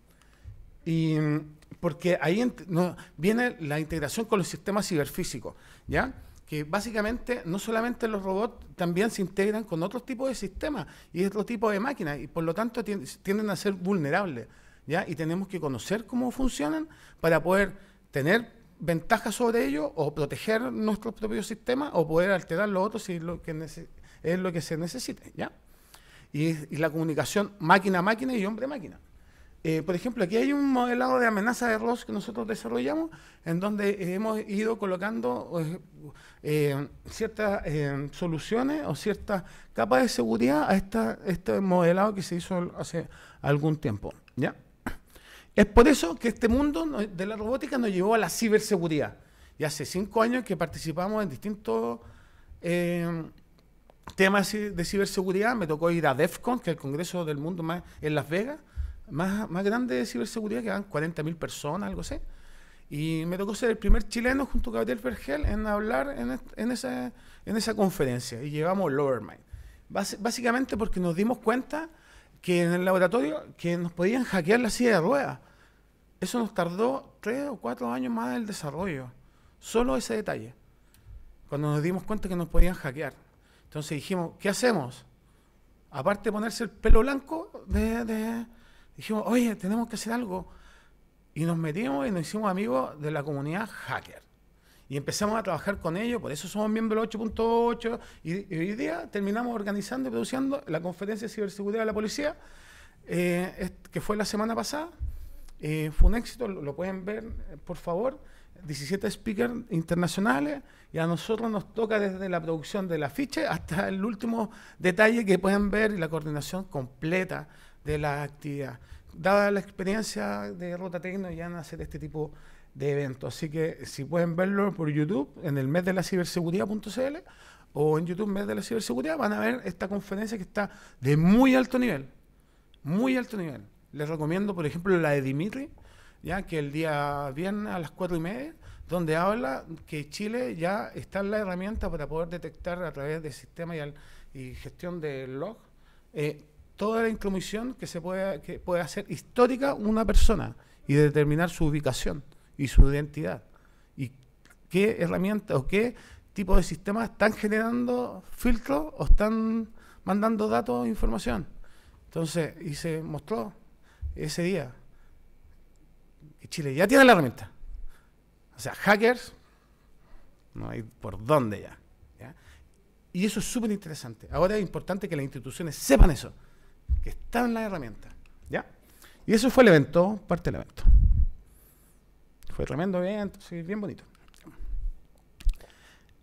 Y mm, porque ahí no, viene la integración con los sistemas ciberfísicos, ¿ya? Que básicamente no solamente los robots también se integran con otros tipos de sistemas y otro tipo de máquinas y por lo tanto tienden a ser vulnerables, ¿ya? Y tenemos que conocer cómo funcionan para poder tener ventaja sobre ello o proteger nuestro propio sistema o poder alterar los otros si es lo que, es lo que se necesite, ¿ya? Y, la comunicación máquina máquina y hombre máquina. Eh, por ejemplo, aquí hay un modelado de amenaza de ROS que nosotros desarrollamos, en donde hemos ido colocando pues, eh, ciertas eh, soluciones o ciertas capas de seguridad a esta, este modelado que se hizo hace algún tiempo. ¿ya? Es por eso que este mundo de la robótica nos llevó a la ciberseguridad. Y hace cinco años que participamos en distintos eh, temas de ciberseguridad. Me tocó ir a DEFCON, que es el congreso del mundo más en Las Vegas, más, grande de ciberseguridad, que van 40.000 personas, algo así. Y me tocó ser el primer chileno junto a Gabriel Vergel en hablar en, esa, conferencia. Y llevamos Lowermind. mind. básicamente porque nos dimos cuenta que en el laboratorio que nos podían hackear la silla de ruedas. Eso nos tardó tres o cuatro años más del desarrollo. Solo ese detalle. Cuando nos dimos cuenta que nos podían hackear. Entonces dijimos, ¿qué hacemos? Aparte de ponerse el pelo blanco, de, dijimos, oye, tenemos que hacer algo. Y nos metimos y nos hicimos amigos de la comunidad hacker. Y empezamos a trabajar con ellos, por eso somos miembros del 8.8 y, hoy día terminamos organizando y produciendo la conferencia de ciberseguridad de la policía, eh, que fue la semana pasada. Eh, fue un éxito, lo, pueden ver, por favor. 17 speakers internacionales y a nosotros nos toca desde la producción del afiche hasta el último detalle que pueden ver y la coordinación completa de la actividad. Dada la experiencia de Rota Tecno ya en hacer este tipo de eventos. Así que si pueden verlo por YouTube, en el mes de la ciberseguridad.cl o en YouTube mes de la ciberseguridad, van a ver esta conferencia que está de muy alto nivel. Muy alto nivel. Les recomiendo, por ejemplo, la de Dimitri, ya que el día viernes a las cuatro y media, donde habla que Chile ya está en la herramienta para poder detectar a través del sistema y, gestión de log eh, toda la intromisión que se puede, que puede hacer histórica una persona y determinar su ubicación y su identidad. ¿Y qué herramientas o qué tipo de sistemas están generando filtros o están mandando datos o e información? Entonces, y se mostró ese día que Chile ya tiene la herramienta. O sea, hackers, no hay por dónde ya. ¿ya? Y eso es súper interesante. Ahora es importante que las instituciones sepan eso, que están las herramientas. ¿ya? Y eso fue el evento, parte del evento. Fue tremendo bien sí, bien bonito.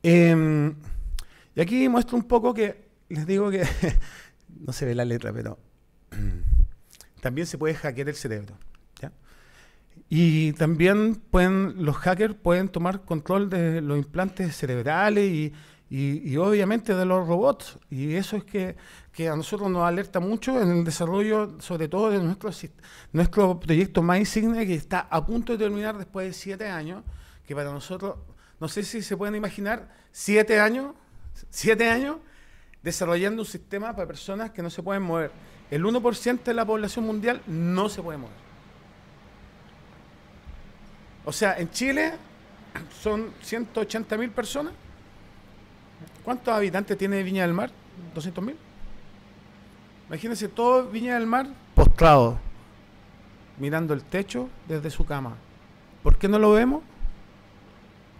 Em, y aquí muestro un poco que, les digo que, no se ve la letra, pero también se puede hackear el cerebro. Y también pueden, los hackers pueden tomar control de los implantes cerebrales y, y, y obviamente de los robots. Y eso es que, que, a nosotros nos alerta mucho en el desarrollo, sobre todo de nuestro, nuestro proyecto insignia que está a punto de terminar después de siete años, que para nosotros, no sé si se pueden imaginar, siete años, siete años desarrollando un sistema para personas que no se pueden mover. El 1% de la población mundial no se puede mover. O sea, en Chile son 180 mil personas. ¿Cuántos habitantes tiene Viña del Mar? ¿200 mil? Imagínense todo Viña del Mar postrado, mirando el techo desde su cama. ¿Por qué no lo vemos?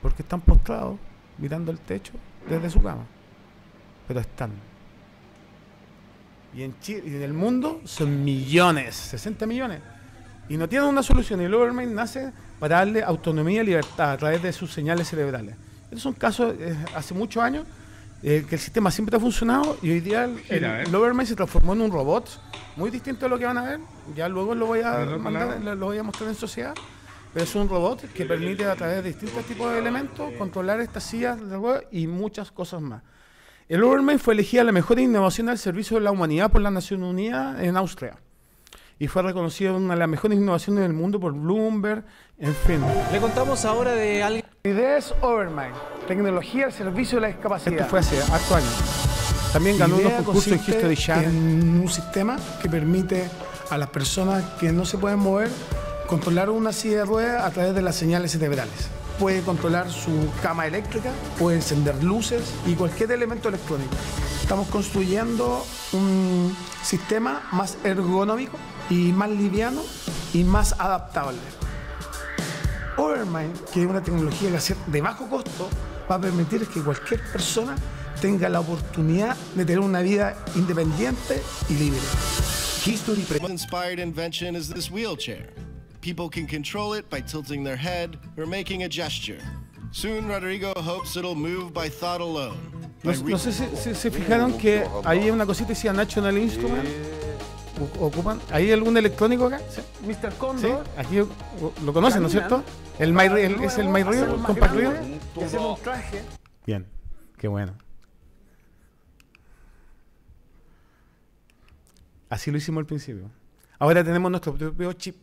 Porque están postrados, mirando el techo desde su cama. Pero están. Y en, Chile, en el mundo son millones, 60 millones. Y no tienen una solución. Y el Maine nace para darle autonomía y libertad a través de sus señales cerebrales. es un caso eh, hace muchos años eh, que el sistema siempre ha funcionado y hoy día el, se transformó en un robot muy distinto a lo que van a ver. Ya luego lo voy a, lo, voy a mostrar en sociedad. Pero es un robot que permite a través de distintos tipos de elementos controlar estas sillas de y muchas cosas más. El Overman fue elegida la mejor innovación al servicio de la humanidad por la Nación Unida en Austria y fue reconocido una de las mejores innovaciones del mundo por Bloomberg, en fin. Le contamos ahora de alguien... Ideas Overmind, tecnología al servicio de la discapacidad. Esto fue hace años. También ganó un concurso en History Channel. un sistema que permite a las personas que no se pueden mover controlar una silla de ruedas a través de las señales cerebrales puede controlar su cama eléctrica, puede encender luces y cualquier elemento electrónico. Estamos construyendo un sistema más ergonómico y más liviano y más adaptable. Overmind, que es una tecnología que de bajo costo, va a permitir que cualquier persona tenga la oportunidad de tener una vida independiente y libre. History inspired invention is this wheelchair. People can control it by tilting their head or making a gesture. Soon Rodrigo hopes it'll move by thought alone. No, no sé si, se fijaron que ahí hay una cosita decía National Instrument ocupan. ¿Hay algún electrónico acá? Sí. Mr. aquí lo conocen, ¿no es cierto? El My, ah, es el MyRio, Bien, qué bueno. Así lo hicimos al principio. Ahora tenemos nuestro propio chip.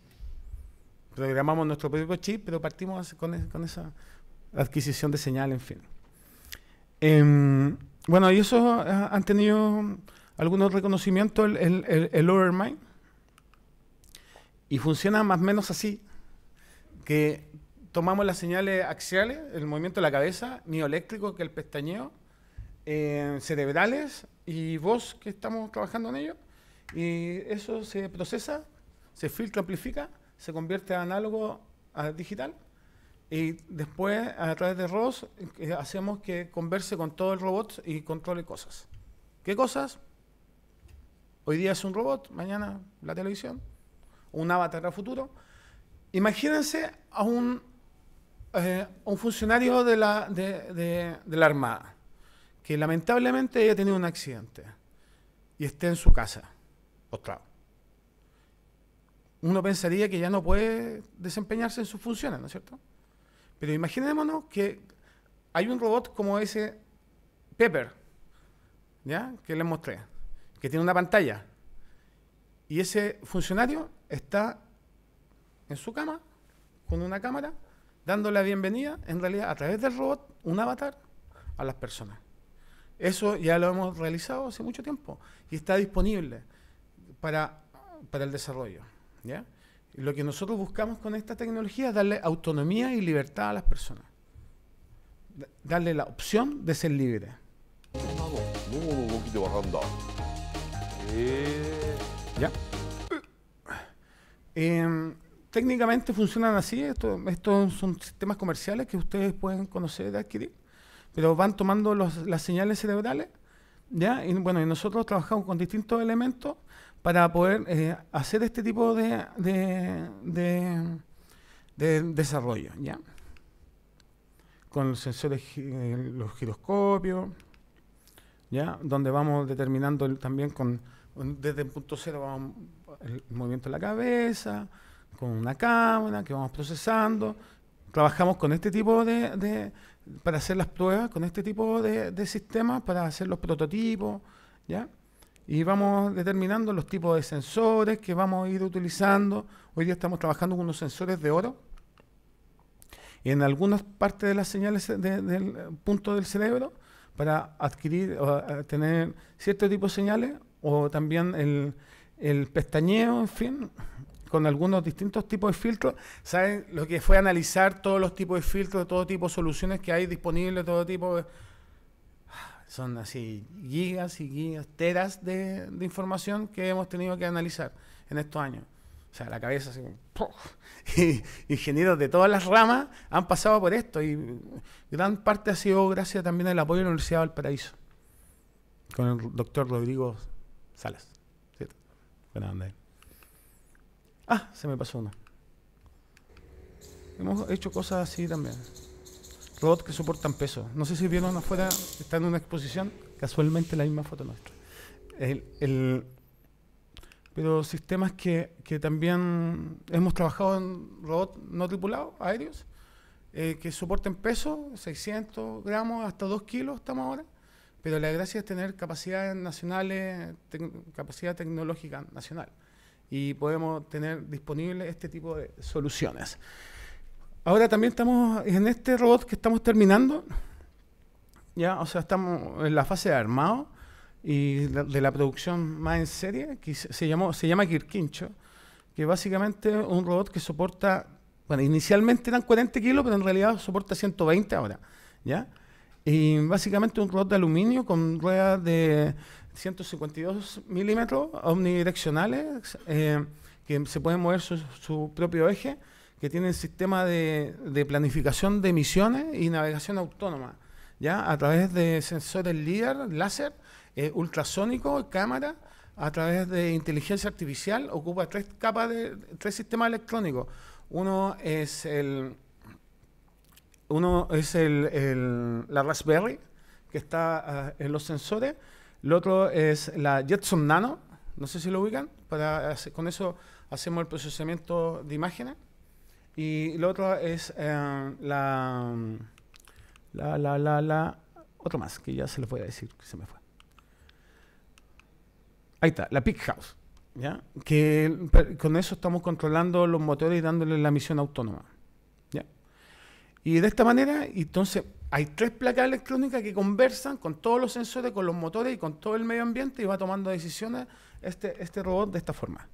Programamos nuestro propio chip, pero partimos con, esa adquisición de señal, en fin. Em, bueno, y eso ah, han tenido algunos reconocimientos el, el, el, Overmind. Y funciona más o menos así, que tomamos las señales axiales, el movimiento de la cabeza, mioeléctrico, que es el pestañeo, eh, cerebrales y voz, que estamos trabajando en ello. Y eso se procesa, se filtra, amplifica, se convierte a análogo a digital. Y después, a través de ROS, eh, hacemos que converse con todo el robot y controle cosas. ¿Qué cosas? Hoy día es un robot, mañana la televisión, un avatar a futuro. Imagínense a un, eh, funcionario de la, Armada que lamentablemente haya tenido un accidente y esté en su casa, postrado. Uno pensaría que ya no puede desempeñarse en sus funciones, ¿no es cierto? Pero imaginémonos que hay un robot como ese Pepper, ¿ya? Que les mostré que tiene una pantalla. Y ese funcionario está en su cama, con una cámara, dando la bienvenida, en realidad, a través del robot, un avatar, a las personas. Eso ya lo hemos realizado hace mucho tiempo y está disponible para, el desarrollo. Lo que nosotros buscamos con esta tecnología es darle autonomía y libertad a las personas. darle la opción de ser libre. ¿Ya? Em, técnicamente funcionan así, estos son sistemas comerciales que ustedes pueden conocer de adquirir, pero van tomando las señales cerebrales, ¿ya? Y bueno, nosotros trabajamos con distintos elementos para poder eh, hacer este tipo de, de, desarrollo, ¿ya? Con los sensores, eh, los giroscopios, ¿ya? Donde vamos determinando también con desde el punto cero vamos el movimiento de la cabeza, con una cámara que vamos procesando. Trabajamos con este tipo de, de para hacer las pruebas, con este tipo de, sistemas, para hacer los prototipos, ¿ya? y vamos determinando los tipos de sensores que vamos a ir utilizando. Hoy día estamos trabajando con unos sensores de oro. y En algunas partes de las señales del punto del cerebro, para adquirir o tener cierto tipo de señales, o también el, pestañeo, en fin, con algunos distintos tipos de filtros. ¿Saben lo que fue analizar todos los tipos de filtros, de todo tipo de soluciones que hay disponibles, todo tipo Son así gigas y gigas, teras de, información que hemos tenido que analizar en estos años. O sea, la cabeza así ingenieros de todas las ramas han pasado por esto y gran parte ha sido gracias también al apoyo de la Universidad de Valparaíso con el doctor Rodrigo Salas. ¿Cierto? Buena Ah, se me pasó uno. Hemos hecho cosas así también. Robots que soportan peso. No sé si vieron afuera, está en una exposición, casualmente la misma foto nuestra. El, pero sistemas que, también hemos trabajado en robots no tripulados, aéreos, eh, que soporten peso, 600 gramos hasta 2 kilos estamos ahora pero la gracia es tener capacidades nacionales, capacidad tecnológica nacional. Y podemos tener disponible este tipo de soluciones. Ahora también estamos en este robot que estamos terminando. Ya, o sea, estamos en la fase de armado y de la producción más en serie, que se, llamó, se llama kirquincho que básicamente es un robot que soporta, bueno, inicialmente eran 40 kilos, pero en realidad soporta 120 ahora, ¿ya? Y básicamente un robot de aluminio con ruedas de 152 milímetros omnidireccionales eh, que se pueden mover su, propio eje, que tienen sistema de, planificación de misiones y navegación autónoma, ya a través de sensores líder láser, eh, ultrasonico, cámara, a través de inteligencia artificial, ocupa tres capas de tres sistemas electrónicos. Uno es el uno es el, la Raspberry, que está ah, en los sensores. El otro es la Jetson Nano, no sé si lo ubican, para con eso hacemos el procesamiento de imágenes. Y el otro es eh, la, la, la, la, otro más, que ya se les voy a decir, que se me fue. Ahí está, la Peak House, ¿ya? que con eso estamos controlando los motores y dándole la misión autónoma. Y de esta manera, entonces, hay tres placas electrónicas que conversan con todos los sensores, con los motores y con todo el medio ambiente y va tomando decisiones este, este robot de esta forma.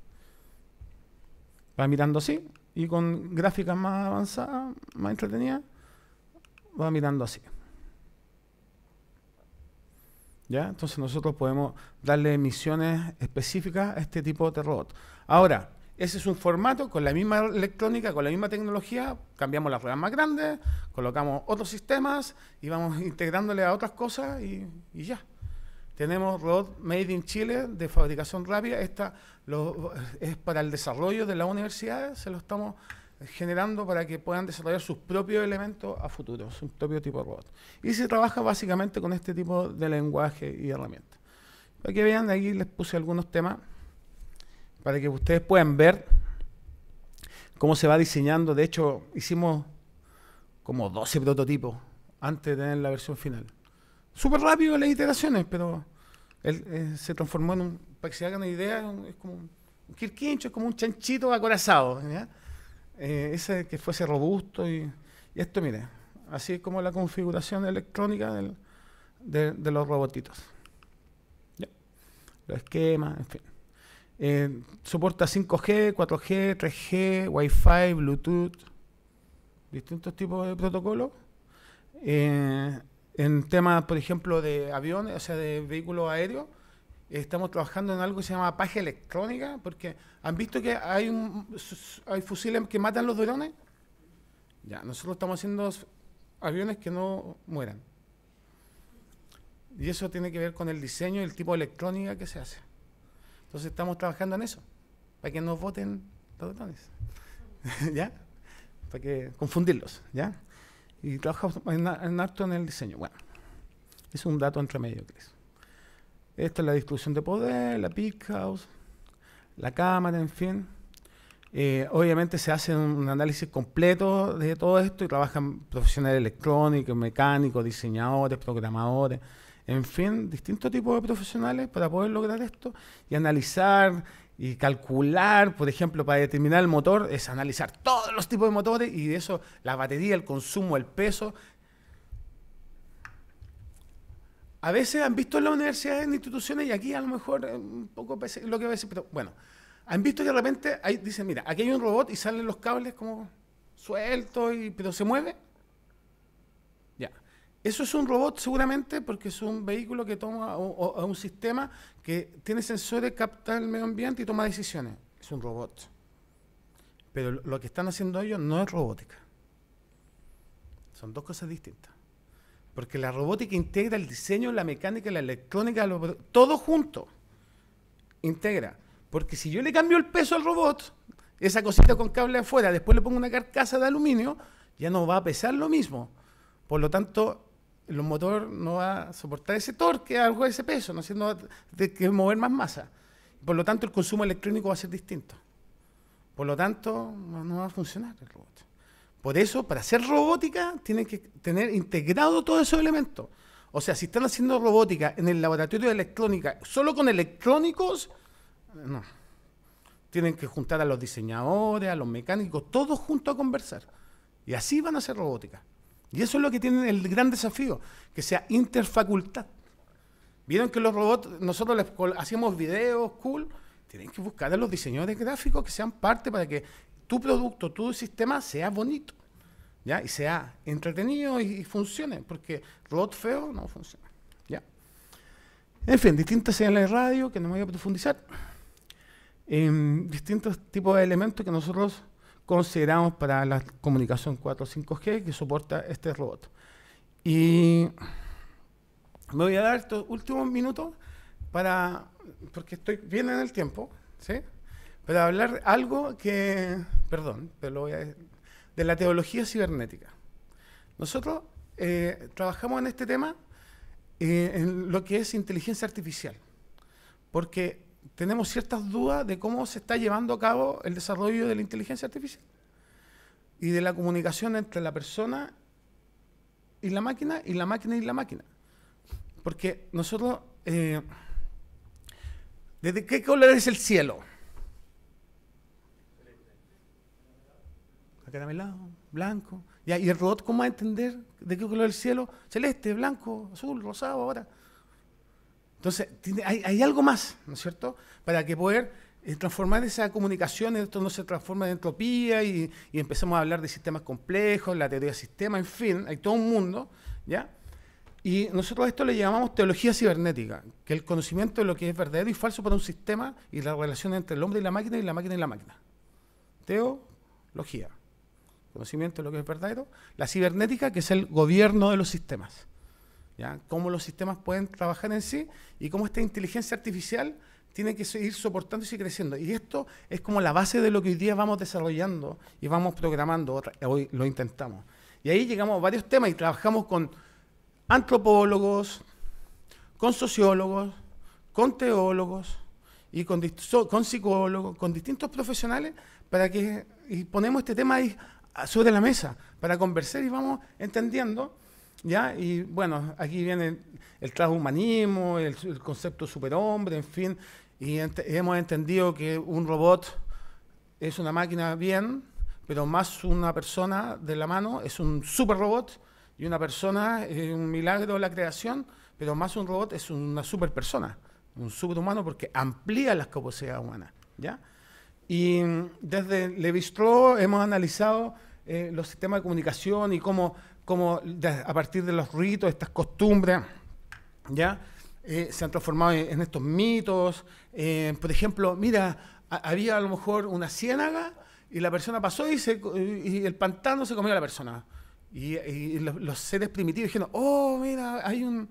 Va mirando así y con gráficas más avanzadas, más entretenidas, va mirando así. ¿Ya? Entonces nosotros podemos darle misiones específicas a este tipo de robot. Ahora, ese es un formato con la misma electrónica, con la misma tecnología, cambiamos las ruedas más grandes, colocamos otros sistemas y vamos integrándole a otras cosas y, ya. Tenemos robots Made in Chile de fabricación rápida. Esta lo, es para el desarrollo de las universidades. Se lo estamos generando para que puedan desarrollar sus propios elementos a futuro, su propio tipo de robot. Y se trabaja básicamente con este tipo de lenguaje y herramientas. Para que vean, aquí les puse algunos temas para que ustedes puedan ver cómo se va diseñando. De hecho, hicimos como 12 prototipos antes de tener la versión final. Súper rápido las iteraciones, pero él, eh, se transformó en un, para que se hagan una idea, es como un es como un chanchito acorazado. Eh, ese que fuese robusto y, esto, mire, así es como la configuración electrónica de, los robotitos. Los esquemas, en fin. Eh, soporta 5G, 4G, 3G, Wi-Fi, Bluetooth, distintos tipos de protocolos. Eh, en temas, por ejemplo, de aviones, o sea, de vehículos aéreos, estamos trabajando en algo que se llama paja electrónica, porque han visto que hay, un, hay fusiles que matan los drones. Ya, nosotros estamos haciendo aviones que no mueran. Y eso tiene que ver con el diseño y el tipo de electrónica que se hace. Entonces estamos trabajando en eso, para que nos voten los botones, ¿ya? Para que confundirlos, ¿ya? Y trabajamos en, en, en el diseño. Bueno, es un dato entre medio, es. Esta es la distribución de poder, la peak house, la cámara, en fin. Eh, obviamente se hace un análisis completo de todo esto y trabajan profesionales electrónicos, mecánicos, diseñadores, programadores, en fin, distintos tipos de profesionales para poder lograr esto y analizar y calcular, por ejemplo, para determinar el motor, es analizar todos los tipos de motores y de eso la batería, el consumo, el peso. A veces han visto en las universidades, en instituciones, y aquí a lo mejor eh, un poco lo que a veces, pero bueno, han visto que de repente dicen, mira, aquí hay un robot y salen los cables como sueltos, y, pero se mueve. Eso es un robot seguramente porque es un vehículo que toma un sistema que tiene sensores, capta el medio ambiente y toma decisiones. Es un robot. Pero lo que están haciendo ellos no es robótica. Son dos cosas distintas. Porque la robótica integra el diseño, la mecánica, la electrónica, todo junto. Integra. Porque si yo le cambio el peso al robot, esa cosita con cable afuera, después le pongo una carcasa de aluminio, ya no va a pesar lo mismo. Por lo tanto, el motor no va a soportar ese torque, algo de ese peso, ¿no siendo de va a que mover más masa. Por lo tanto, el consumo electrónico va a ser distinto. Por lo tanto, no va a funcionar el robot. Por eso, para hacer robótica, tienen que tener integrado todos esos elementos. O sea, si están haciendo robótica en el laboratorio de electrónica solo con electrónicos, no. Tienen que juntar a los diseñadores, a los mecánicos, todos juntos a conversar. Y así van a hacer robótica. Y eso es lo que tiene el gran desafío, que sea interfacultad. Vieron que los robots, nosotros les hacíamos videos cool, tienen que buscar a los diseñadores gráficos que sean parte para que tu producto, tu sistema sea bonito, ¿ya? Y sea entretenido y, funcione, porque robot feo no funciona, ¿ya? En fin, distintas señales de radio que no me voy a profundizar, en em, distintos tipos de elementos que nosotros consideramos para la comunicación 4 5G que soporta este robot. Y me voy a dar estos últimos minutos para, porque estoy bien en el tiempo, ¿sí? para hablar algo que, perdón, pero voy de la teología cibernética. Nosotros eh, trabajamos en este tema eh, en lo que es inteligencia artificial, porque tenemos ciertas dudas de cómo se está llevando a cabo el desarrollo de la inteligencia artificial y de la comunicación entre la persona y la máquina y la máquina y la máquina. Porque nosotros, eh, ¿desde qué color es el cielo? lado blanco. ¿Y el robot cómo va a entender de qué color es el cielo? Celeste, blanco, azul, rosado ahora. Entonces, tiene, hay, algo más, ¿no es cierto?, para que poder eh, transformar esa comunicación, esto no se transforma en entropía y, empezamos a hablar de sistemas complejos, la teoría de sistemas, en fin, hay todo un mundo, ¿ya? Y nosotros a esto le llamamos teología cibernética, que el conocimiento de lo que es verdadero y falso para un sistema y la relación entre el hombre y la máquina y la máquina y la máquina. Teología, conocimiento de lo que es verdadero. La cibernética, que es el gobierno de los sistemas. Cómo los sistemas pueden trabajar en sí y cómo esta inteligencia artificial tiene que seguir soportándose y creciendo. Y esto es como la base de lo que hoy día vamos desarrollando y vamos programando. Hoy lo intentamos. Y ahí llegamos a varios temas y trabajamos con antropólogos, con sociólogos, con teólogos y con, psicólogos, con distintos profesionales para que y ponemos este tema ahí sobre la mesa para conversar y vamos entendiendo ¿ya? Y bueno, aquí viene el transhumanismo, el, el concepto superhombre, en fin, y hemos entendido que un robot es una máquina bien, pero más una persona de la mano es un super robot y una persona es un milagro de la creación, pero más un robot es una super persona, un superhumano porque amplía las capacidades humanas, ¿ya? Y desde Levi-Strauss hemos analizado eh, los sistemas de comunicación y cómo como a partir de los ritos, estas costumbres, ¿ya? Eh, se han transformado en, estos mitos. Eh, por ejemplo, mira, había a lo mejor una ciénaga y la persona pasó y, el pantano se comió a la persona. Y, los, los, seres primitivos dijeron, oh, mira, hay un,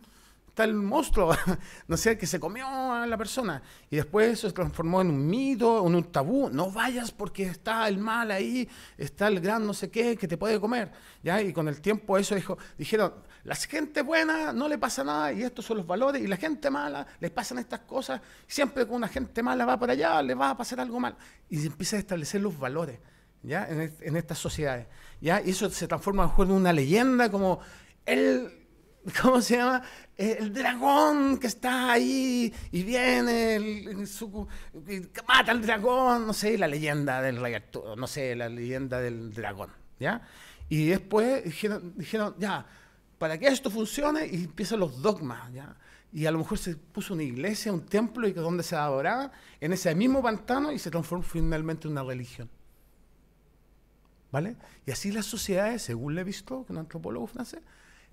está el monstruo, no sé, que se comió a la persona. Y después eso se transformó en un mito, en un tabú. No vayas porque está el mal ahí, está el gran no sé qué que te puede comer. ¿ya? Y con el tiempo eso dijo, dijeron, la gente buena no le pasa nada y estos son los valores y la gente mala les pasan estas cosas. Siempre que una gente mala va para allá, le va a pasar algo mal. Y se empieza a establecer los valores. ¿Ya? En, en estas sociedades. ¿ya? Y eso se transforma a lo en una leyenda como el ¿Cómo se llama? El dragón que está ahí y viene, el, mata al dragón, no sé, la leyenda del no sé, la leyenda del dragón, ¿ya? Y después dijeron, ya, para que esto funcione, y empiezan los dogmas, ¿ya? Y a lo mejor se puso una iglesia, un templo, y donde se adoraba, en ese mismo pantano, y se transformó finalmente en una religión. ¿Vale? Y así las sociedades, según le he visto, que un antropólogo francés,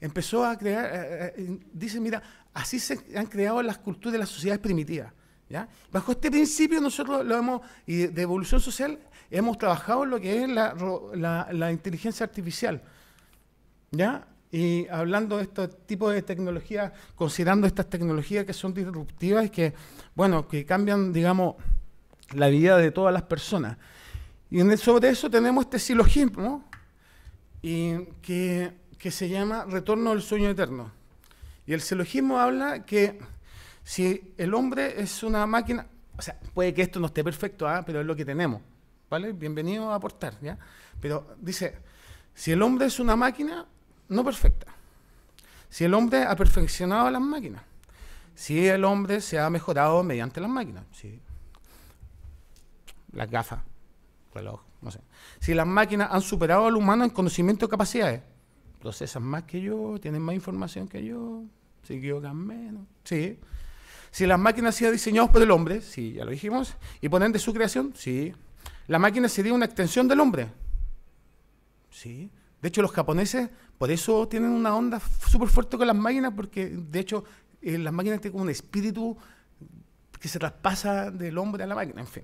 empezó a crear, eh, eh, eh, dice, mira, así se han creado las culturas de las sociedades primitivas. ¿ya? Bajo este principio nosotros lo hemos, y de evolución social, hemos trabajado en lo que es la, inteligencia artificial. ¿ya? Y hablando de este tipo de tecnologías, considerando estas tecnologías que son disruptivas y que, bueno, que cambian, digamos, la vida de todas las personas. Y sobre eso tenemos este silogismo, ¿no? y que que se llama Retorno al Sueño Eterno. Y el celogismo habla que si el hombre es una máquina, o sea, puede que esto no esté perfecto, ¿ah? pero es lo que tenemos, ¿vale? Bienvenido a aportar, ¿ya? Pero dice, si el hombre es una máquina no perfecta, si el hombre ha perfeccionado las máquinas, si el hombre se ha mejorado mediante las máquinas, si las gafas, reloj, no sé, si las máquinas han superado al humano en conocimiento y capacidades, ...procesan más que yo, tienen más información que yo, se equivocan menos. Sí. Si las máquinas sido diseñadas por el hombre, sí, ya lo dijimos, y ponen de su creación, sí. La máquina sería una extensión del hombre. Sí. De hecho, los japoneses por eso tienen una onda súper fuerte con las máquinas, porque de hecho eh, las máquinas tienen como un espíritu que se traspasa del hombre a la máquina, en fin.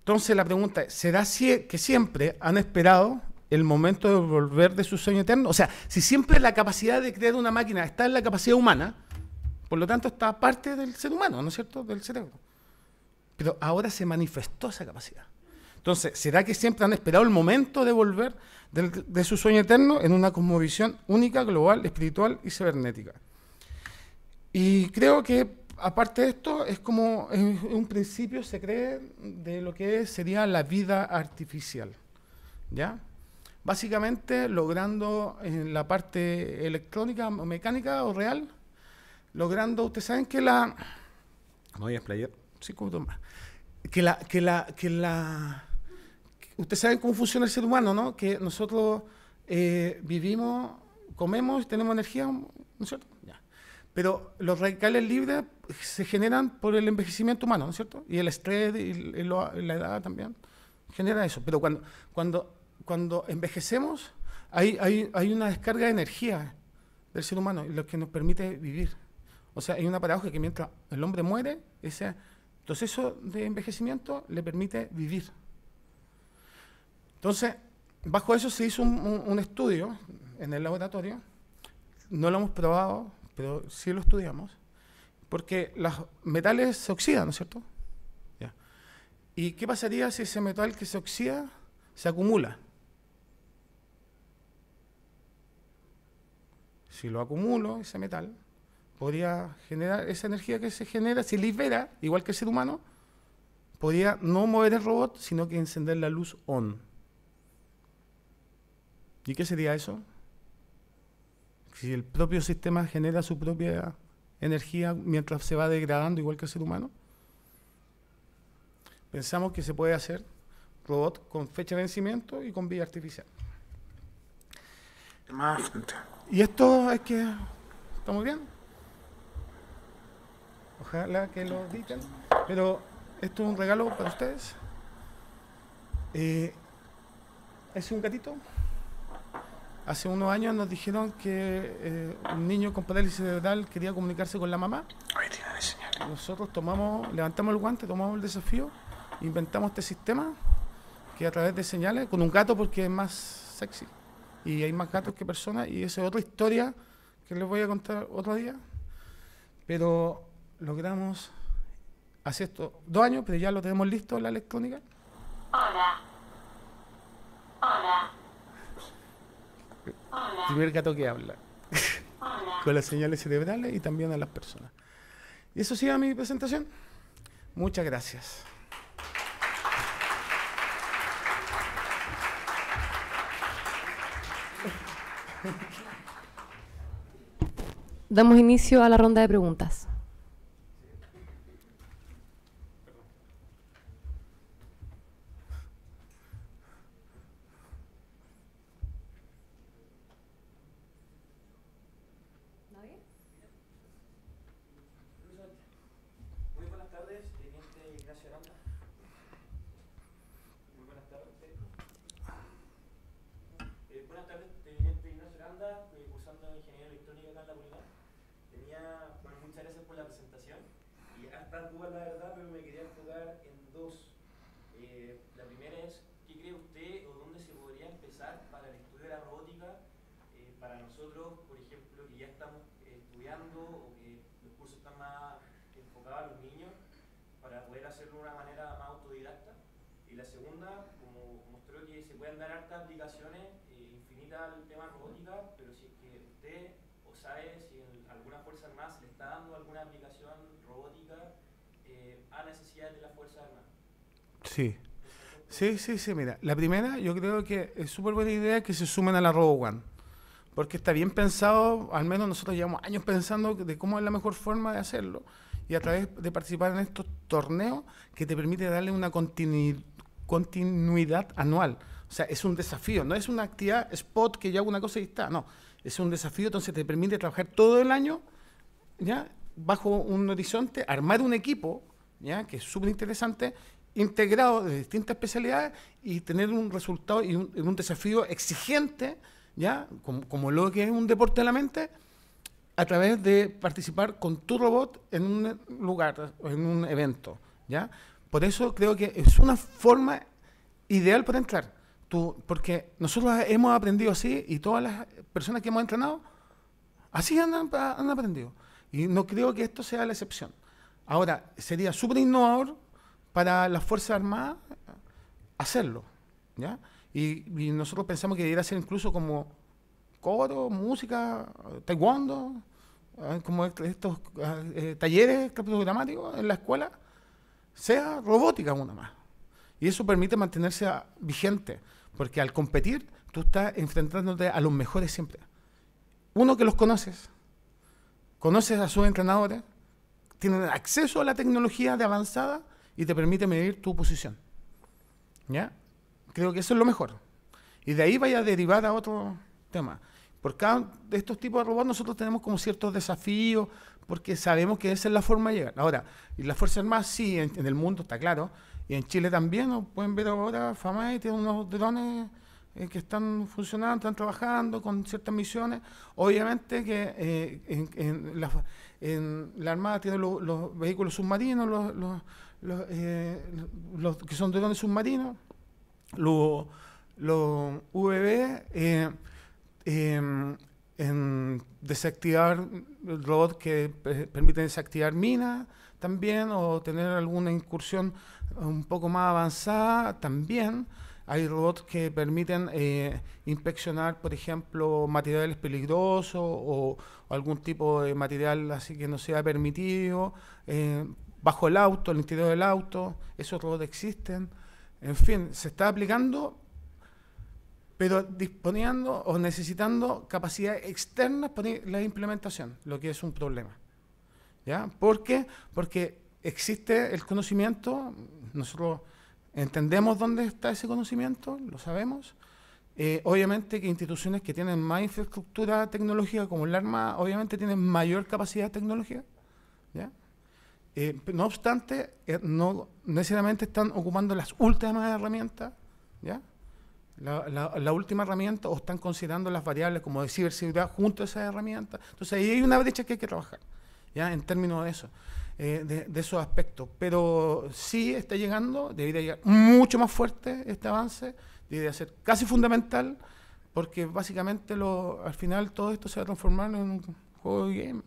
Entonces la pregunta es, ¿será que siempre han esperado el momento de volver de su sueño eterno? O sea, si siempre la capacidad de crear una máquina está en la capacidad humana, por lo tanto está parte del ser humano, ¿no es cierto? Del cerebro. Pero ahora se manifestó esa capacidad. Entonces, ¿será que siempre han esperado el momento de volver de, su sueño eterno en una cosmovisión única, global, espiritual y cibernética? Y creo que aparte de esto, es como en un principio se cree de lo que sería la vida artificial. ¿Ya? básicamente logrando en eh, la parte electrónica, mecánica o real, logrando, ustedes saben que la... No voy a explayar, Sí, como más. Que la, que la, que la... Ustedes saben cómo funciona el ser humano, ¿no? Que nosotros eh, vivimos, comemos, tenemos energía, ¿no es cierto? Pero los radicales libres se generan por el envejecimiento humano, ¿no es cierto? Y el estrés y, la edad también genera eso. Pero cuando, cuando cuando envejecemos hay, hay, una descarga de energía del ser humano, lo que nos permite vivir. O sea, hay una paradoja que mientras el hombre muere, ese proceso de envejecimiento le permite vivir. Entonces, bajo eso se hizo un estudio en el laboratorio, no lo hemos probado, pero sí lo estudiamos, porque los metales se oxidan, ¿no es cierto? ¿Y qué pasaría si ese metal que se oxida se acumula? si lo acumulo, ese metal, podría generar esa energía que se genera, si libera, igual que el ser humano, podría no mover el robot, sino que encender la luz on. ¿Y qué sería eso? Si el propio sistema genera su propia energía mientras se va degradando, igual que el ser humano. Pensamos que se puede hacer robot con fecha de vencimiento y con vía artificial. Y esto es que está muy bien. Ojalá que lo digan. Pero esto es un regalo para ustedes. es eh, un gatito. Hace unos años nos dijeron que eh, un niño con parálisis cerebral quería comunicarse con la mamá. Nosotros tomamos, levantamos el guante, tomamos el desafío, inventamos este sistema que a través de señales, con un gato porque es más sexy. Y hay más gatos que personas y esa es otra historia que les voy a contar otro día. Pero logramos hace esto dos años, pero ya lo tenemos listo la electrónica. Hola. Hola. Primer gato que habla. Con las señales cerebrales y también a las personas. Y eso sí a mi presentación. Muchas gracias. damos inicio a la ronda de preguntas. Sí. Sí, sí, sí, mira. La primera, yo creo que es súper buena idea que se sumen a la Robo One. Porque está bien pensado, al menos nosotros llevamos años pensando de cómo es la mejor forma de hacerlo. Y a través de participar en estos torneos que te permite darle una continuidad anual. O sea, es un desafío, no es una actividad spot que yo hago una cosa y está. No, es un desafío, entonces te permite trabajar todo el año, ¿ya? Bajo un horizonte, armar un equipo, ¿ya? Que es súper interesante integrado de distintas especialidades y tener un resultado y un, desafío exigente, ¿ya? Como, lo que es un deporte de la mente, a través de participar con tu robot en un lugar, o en un evento, ¿ya? Por eso creo que es una forma ideal para entrar. Tú, porque nosotros hemos aprendido así y todas las personas que hemos entrenado, así han, han aprendido. Y no creo que esto sea la excepción. Ahora, sería súper innovador para las Fuerzas Armadas hacerlo. ¿ya? Y, nosotros pensamos que debería ser incluso como coro, música, taekwondo, ¿eh? como estos eh, eh, talleres talleres programáticos en la escuela, sea robótica una más. Y eso permite mantenerse vigente, porque al competir tú estás enfrentándote a los mejores siempre. Uno que los conoces, conoces a sus entrenadores, tienen acceso a la tecnología de avanzada y te permite medir tu posición. ¿Ya? Creo que eso es lo mejor. Y de ahí vaya a derivar a otro tema. Por cada de estos tipos de robots nosotros tenemos como ciertos desafíos, porque sabemos que esa es la forma de llegar. Ahora, y las Fuerzas Armadas sí, en, el mundo está claro, y en Chile también, nos pueden ver ahora, FAMAE tiene unos drones eh, que están funcionando, están trabajando con ciertas misiones. Obviamente que eh, en, la, Armada tiene los vehículos submarinos, los los, eh, los que son drones submarinos, los, los UVB, eh, em, en desactivar robots que permiten desactivar minas también, o tener alguna incursión un poco más avanzada también. Hay robots que permiten eh, inspeccionar, por ejemplo, materiales peligrosos o, algún tipo de material así que no sea permitido bajo el auto, el interior del auto, esos robots existen. En fin, se está aplicando, pero disponiendo o necesitando capacidades externas para la implementación, lo que es un problema. ¿Ya? ¿Por qué? Porque existe el conocimiento, nosotros entendemos dónde está ese conocimiento, lo sabemos. Eh, obviamente que instituciones que tienen más infraestructura tecnología, como el ARMA, obviamente tienen mayor capacidad tecnología, ¿ya? Eh, no obstante, eh, no necesariamente están ocupando las últimas herramientas, ¿ya? La, última herramienta o están considerando las variables como de ciberseguridad junto a esas herramientas. Entonces ahí hay una brecha que hay que trabajar, ¿ya? En términos de eso, eh, de, esos aspectos. Pero sí está llegando, debería llegar mucho más fuerte este avance, debería ser casi fundamental, porque básicamente lo, al final todo esto se va a transformar en un juego de game.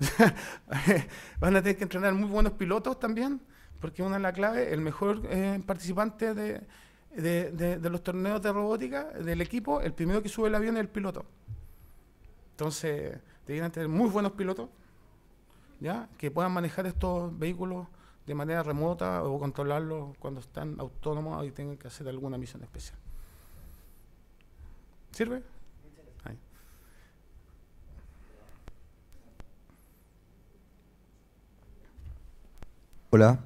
van a tener que entrenar muy buenos pilotos también, porque una de las claves, el mejor eh, participante de, los torneos de robótica del equipo, el primero que sube el avión es el piloto. Entonces, deben tener muy buenos pilotos, ¿ya? que puedan manejar estos vehículos de manera remota o controlarlos cuando están autónomos y tengan que hacer alguna misión especial. ¿Sirve? Hola.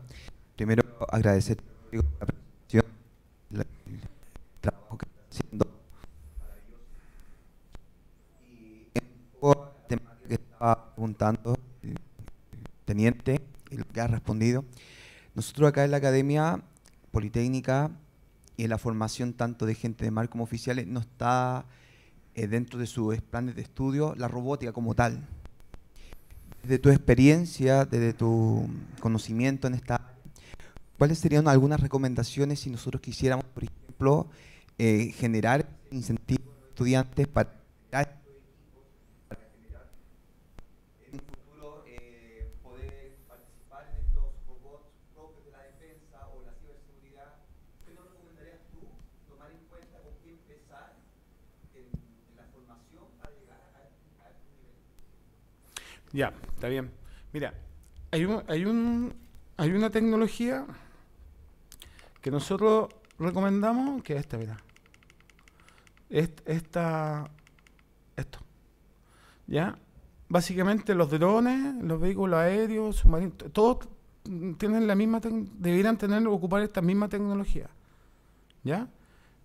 Primero agradecer la presentación, el trabajo que está haciendo. Y en poco el tema que estaba preguntando eh, el teniente, y lo que ha respondido. Nosotros acá en la Academia Politécnica y en la formación tanto de gente de mar como oficiales no está eh, dentro de sus planes de estudio la robótica como tal desde tu experiencia, desde tu conocimiento en esta ¿cuáles serían algunas recomendaciones si nosotros quisiéramos, por ejemplo, eh, generar incentivos a los estudiantes para en futuro eh, poder participar en estos robots propios de la defensa o la ciberseguridad? ¿Qué nos recomendarías tú tomar en cuenta con qué empezar en, la formación para llegar ya, está bien. Mira, hay, un, hay, un, hay una tecnología que nosotros recomendamos, que es esta, mira. esta, esto. ¿Ya? Básicamente los drones, los vehículos aéreos, submarinos, todos tienen la misma, deberían tener, ocupar esta misma tecnología. ¿Ya?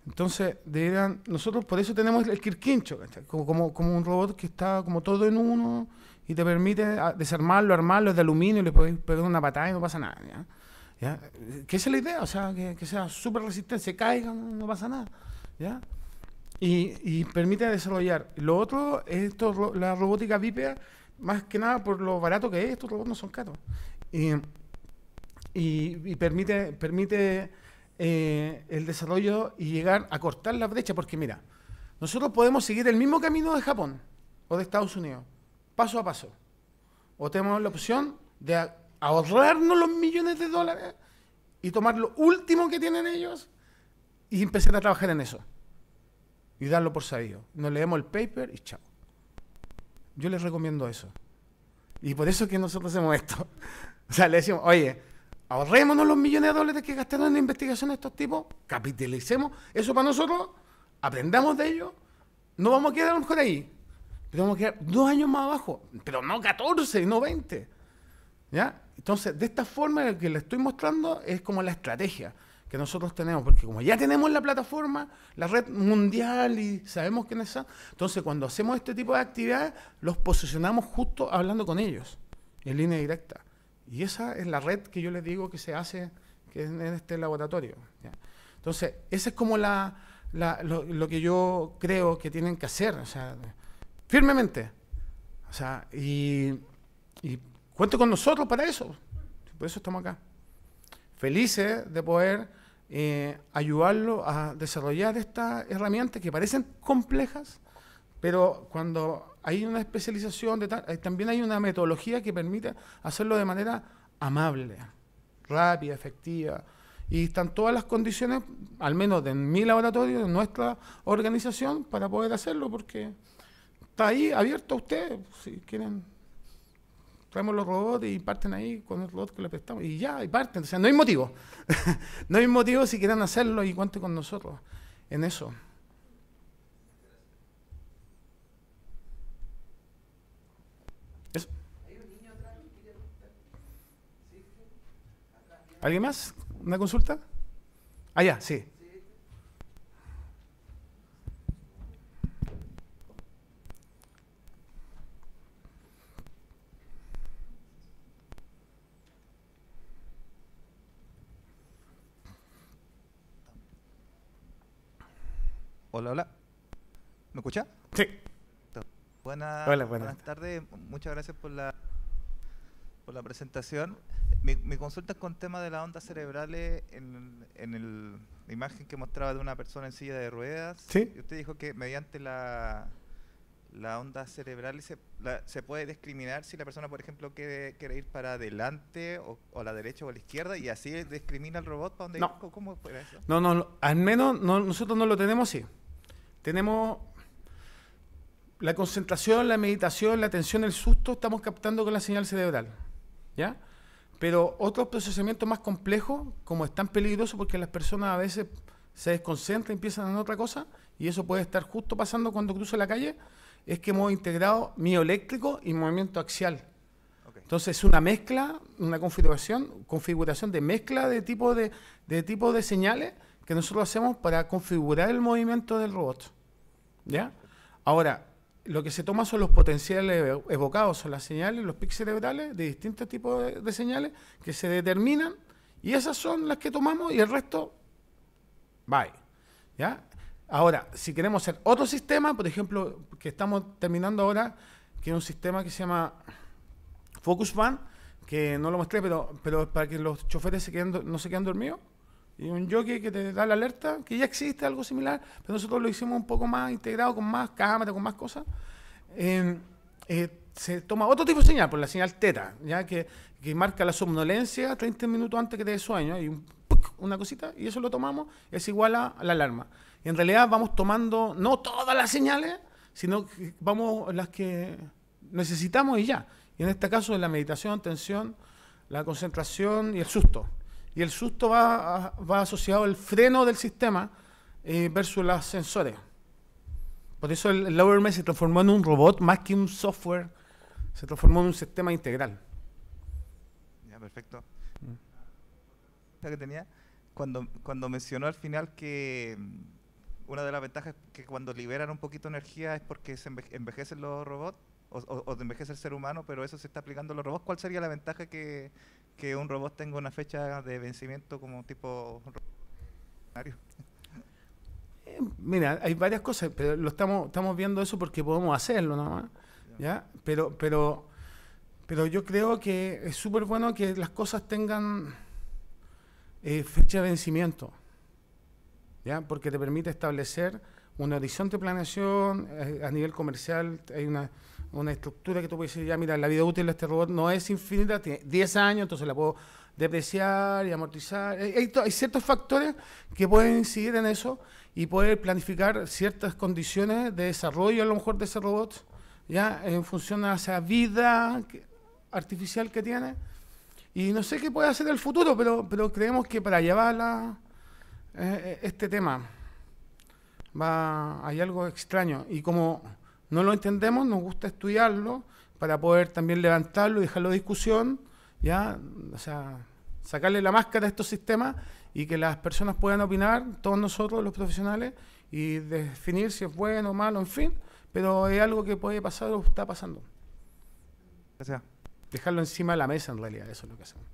Entonces, deberían, nosotros por eso tenemos el Kirkincho, como, como, como un robot que está como todo en uno, y te permite ah, desarmarlo, armarlo, es de aluminio, y le puedes pegar una patada y no pasa nada. ¿ya? Que es la idea, o sea, que, sea súper resistente, se caiga, no, pasa nada. Y, permite desarrollar. Lo otro es esto, la robótica bípeda, más que nada por lo barato que es, estos robots no son caros. Y, permite, permite eh, el desarrollo y llegar a cortar la brecha, porque mira, nosotros podemos seguir el mismo camino de Japón o de Estados Unidos paso a paso. O tenemos la opción de ahorrarnos los millones de dólares y tomar lo último que tienen ellos y empezar a trabajar en eso. Y darlo por sabido. Nos leemos el paper y chao. Yo les recomiendo eso. Y por eso es que nosotros hacemos esto. o sea, le decimos, oye, ahorrémonos los millones de dólares que gastaron en investigación de estos tipos, capitalicemos eso para nosotros, aprendamos de ellos, no vamos a quedar mejor ahí tenemos que quedar dos años más abajo, pero no 14, no 20. ¿Ya? Entonces, de esta forma que le estoy mostrando es como la estrategia que nosotros tenemos, porque como ya tenemos la plataforma, la red mundial y sabemos quiénes esa entonces cuando hacemos este tipo de actividades, los posicionamos justo hablando con ellos, en línea directa. Y esa es la red que yo les digo que se hace que en este laboratorio. Entonces, esa es como la, lo, lo, que yo creo que tienen que hacer. O sea, firmemente. O sea, y, cuente con nosotros para eso. Por eso estamos acá. Felices de poder eh, ayudarlo a desarrollar estas herramientas que parecen complejas, pero cuando hay una especialización, de eh, también hay una metodología que permite hacerlo de manera amable, rápida, efectiva. Y están todas las condiciones, al menos en mi laboratorio, en nuestra organización, para poder hacerlo, porque está ahí abierto a usted, si quieren. Traemos los robots y parten ahí con los robots que les prestamos. Y ya, y parten. O sea, no hay motivo. no hay motivo si quieren hacerlo y cuente con nosotros en eso. Eso. ¿Alguien más? ¿Una consulta? Allá, ah, sí. Hola, hola. ¿Me escucha? Sí. Buenas, tardes. Muchas gracias por la, por la presentación. Mi, consulta es con tema de las ondas cerebrales en, el, la imagen que mostraba de una persona en silla de ruedas. Sí. usted dijo que mediante la, la onda cerebral se, se, puede discriminar si la persona, por ejemplo, quiere, ir para adelante o, a la derecha o a la izquierda y así discrimina al robot para donde no. Ir? No, no, al menos no, nosotros no lo tenemos sí. Tenemos la concentración, la meditación, la atención, el susto, estamos captando con la señal cerebral. ¿Ya? Pero otro procesamiento más complejo como es tan peligroso porque las personas a veces se desconcentran, empiezan en otra cosa, y eso puede estar justo pasando cuando cruza la calle, es que hemos integrado mioeléctrico y movimiento axial. Entonces es una mezcla, una configuración, configuración de mezcla de tipo de, tipo de señales que nosotros hacemos para configurar el movimiento del robot. ¿Ya? Ahora, lo que se toma son los potenciales evocados, son las señales, los pics cerebrales de distintos tipos de, señales que se determinan y esas son las que tomamos y el resto, bye. ¿Ya? Ahora, si queremos hacer otro sistema, por ejemplo, que estamos terminando ahora, que es un sistema que se llama Focus Van, que no lo mostré, pero, pero para que los choferes se queden, no se queden dormidos, y un jockey que te da la alerta, que ya existe algo similar, pero nosotros lo hicimos un poco más integrado, con más cámaras, con más cosas. Em, eh, se toma otro tipo de señal, por la señal teta, ya que, marca la somnolencia 30 minutos antes que te dé sueño, y una cosita, y eso lo tomamos, es igual a, la alarma. Y en realidad vamos tomando no todas las señales, sino vamos las que necesitamos y ya. Y en este caso es la meditación, tensión, la concentración y el susto. Y el susto va, asociado al freno del sistema eh, versus los sensores. Por eso el, Lower me se transformó en un robot más que un software, se transformó en un sistema integral. Ya, perfecto. que tenía, cuando, cuando mencionó al final que mm, una de las ventajas es que cuando liberan un poquito de energía es porque se envejecen los robots o, o, envejecer el ser humano, pero eso se está aplicando a los robots. ¿Cuál sería la ventaja que, un robot tenga una fecha de vencimiento como tipo eh, mira, hay varias cosas, pero lo estamos, estamos viendo eso porque podemos hacerlo ¿no? ¿ya? Pero, pero, pero yo creo que es súper bueno que las cosas tengan eh, fecha de vencimiento. ¿ya? Porque te permite establecer un horizonte de planeación, eh, a nivel comercial hay una una estructura que tú puedes decir, ya mira, la vida útil de este robot no es infinita, tiene 10 años, entonces la puedo depreciar y amortizar. Hay, ciertos factores que pueden incidir en eso y poder planificar ciertas condiciones de desarrollo a lo mejor de ese robot, ya en función a esa vida artificial que tiene. Y no sé qué puede hacer el futuro, pero, pero creemos que para llevarla eh, eh, este tema va, hay algo extraño. Y como no lo entendemos, nos gusta estudiarlo para poder también levantarlo y dejarlo de discusión, ¿ya? O sea, sacarle la máscara a estos sistemas y que las personas puedan opinar, todos nosotros los profesionales, y definir si es bueno o malo, en fin, pero es algo que puede pasar o está pasando. sea, Dejarlo encima de la mesa en realidad, eso es lo que hacemos.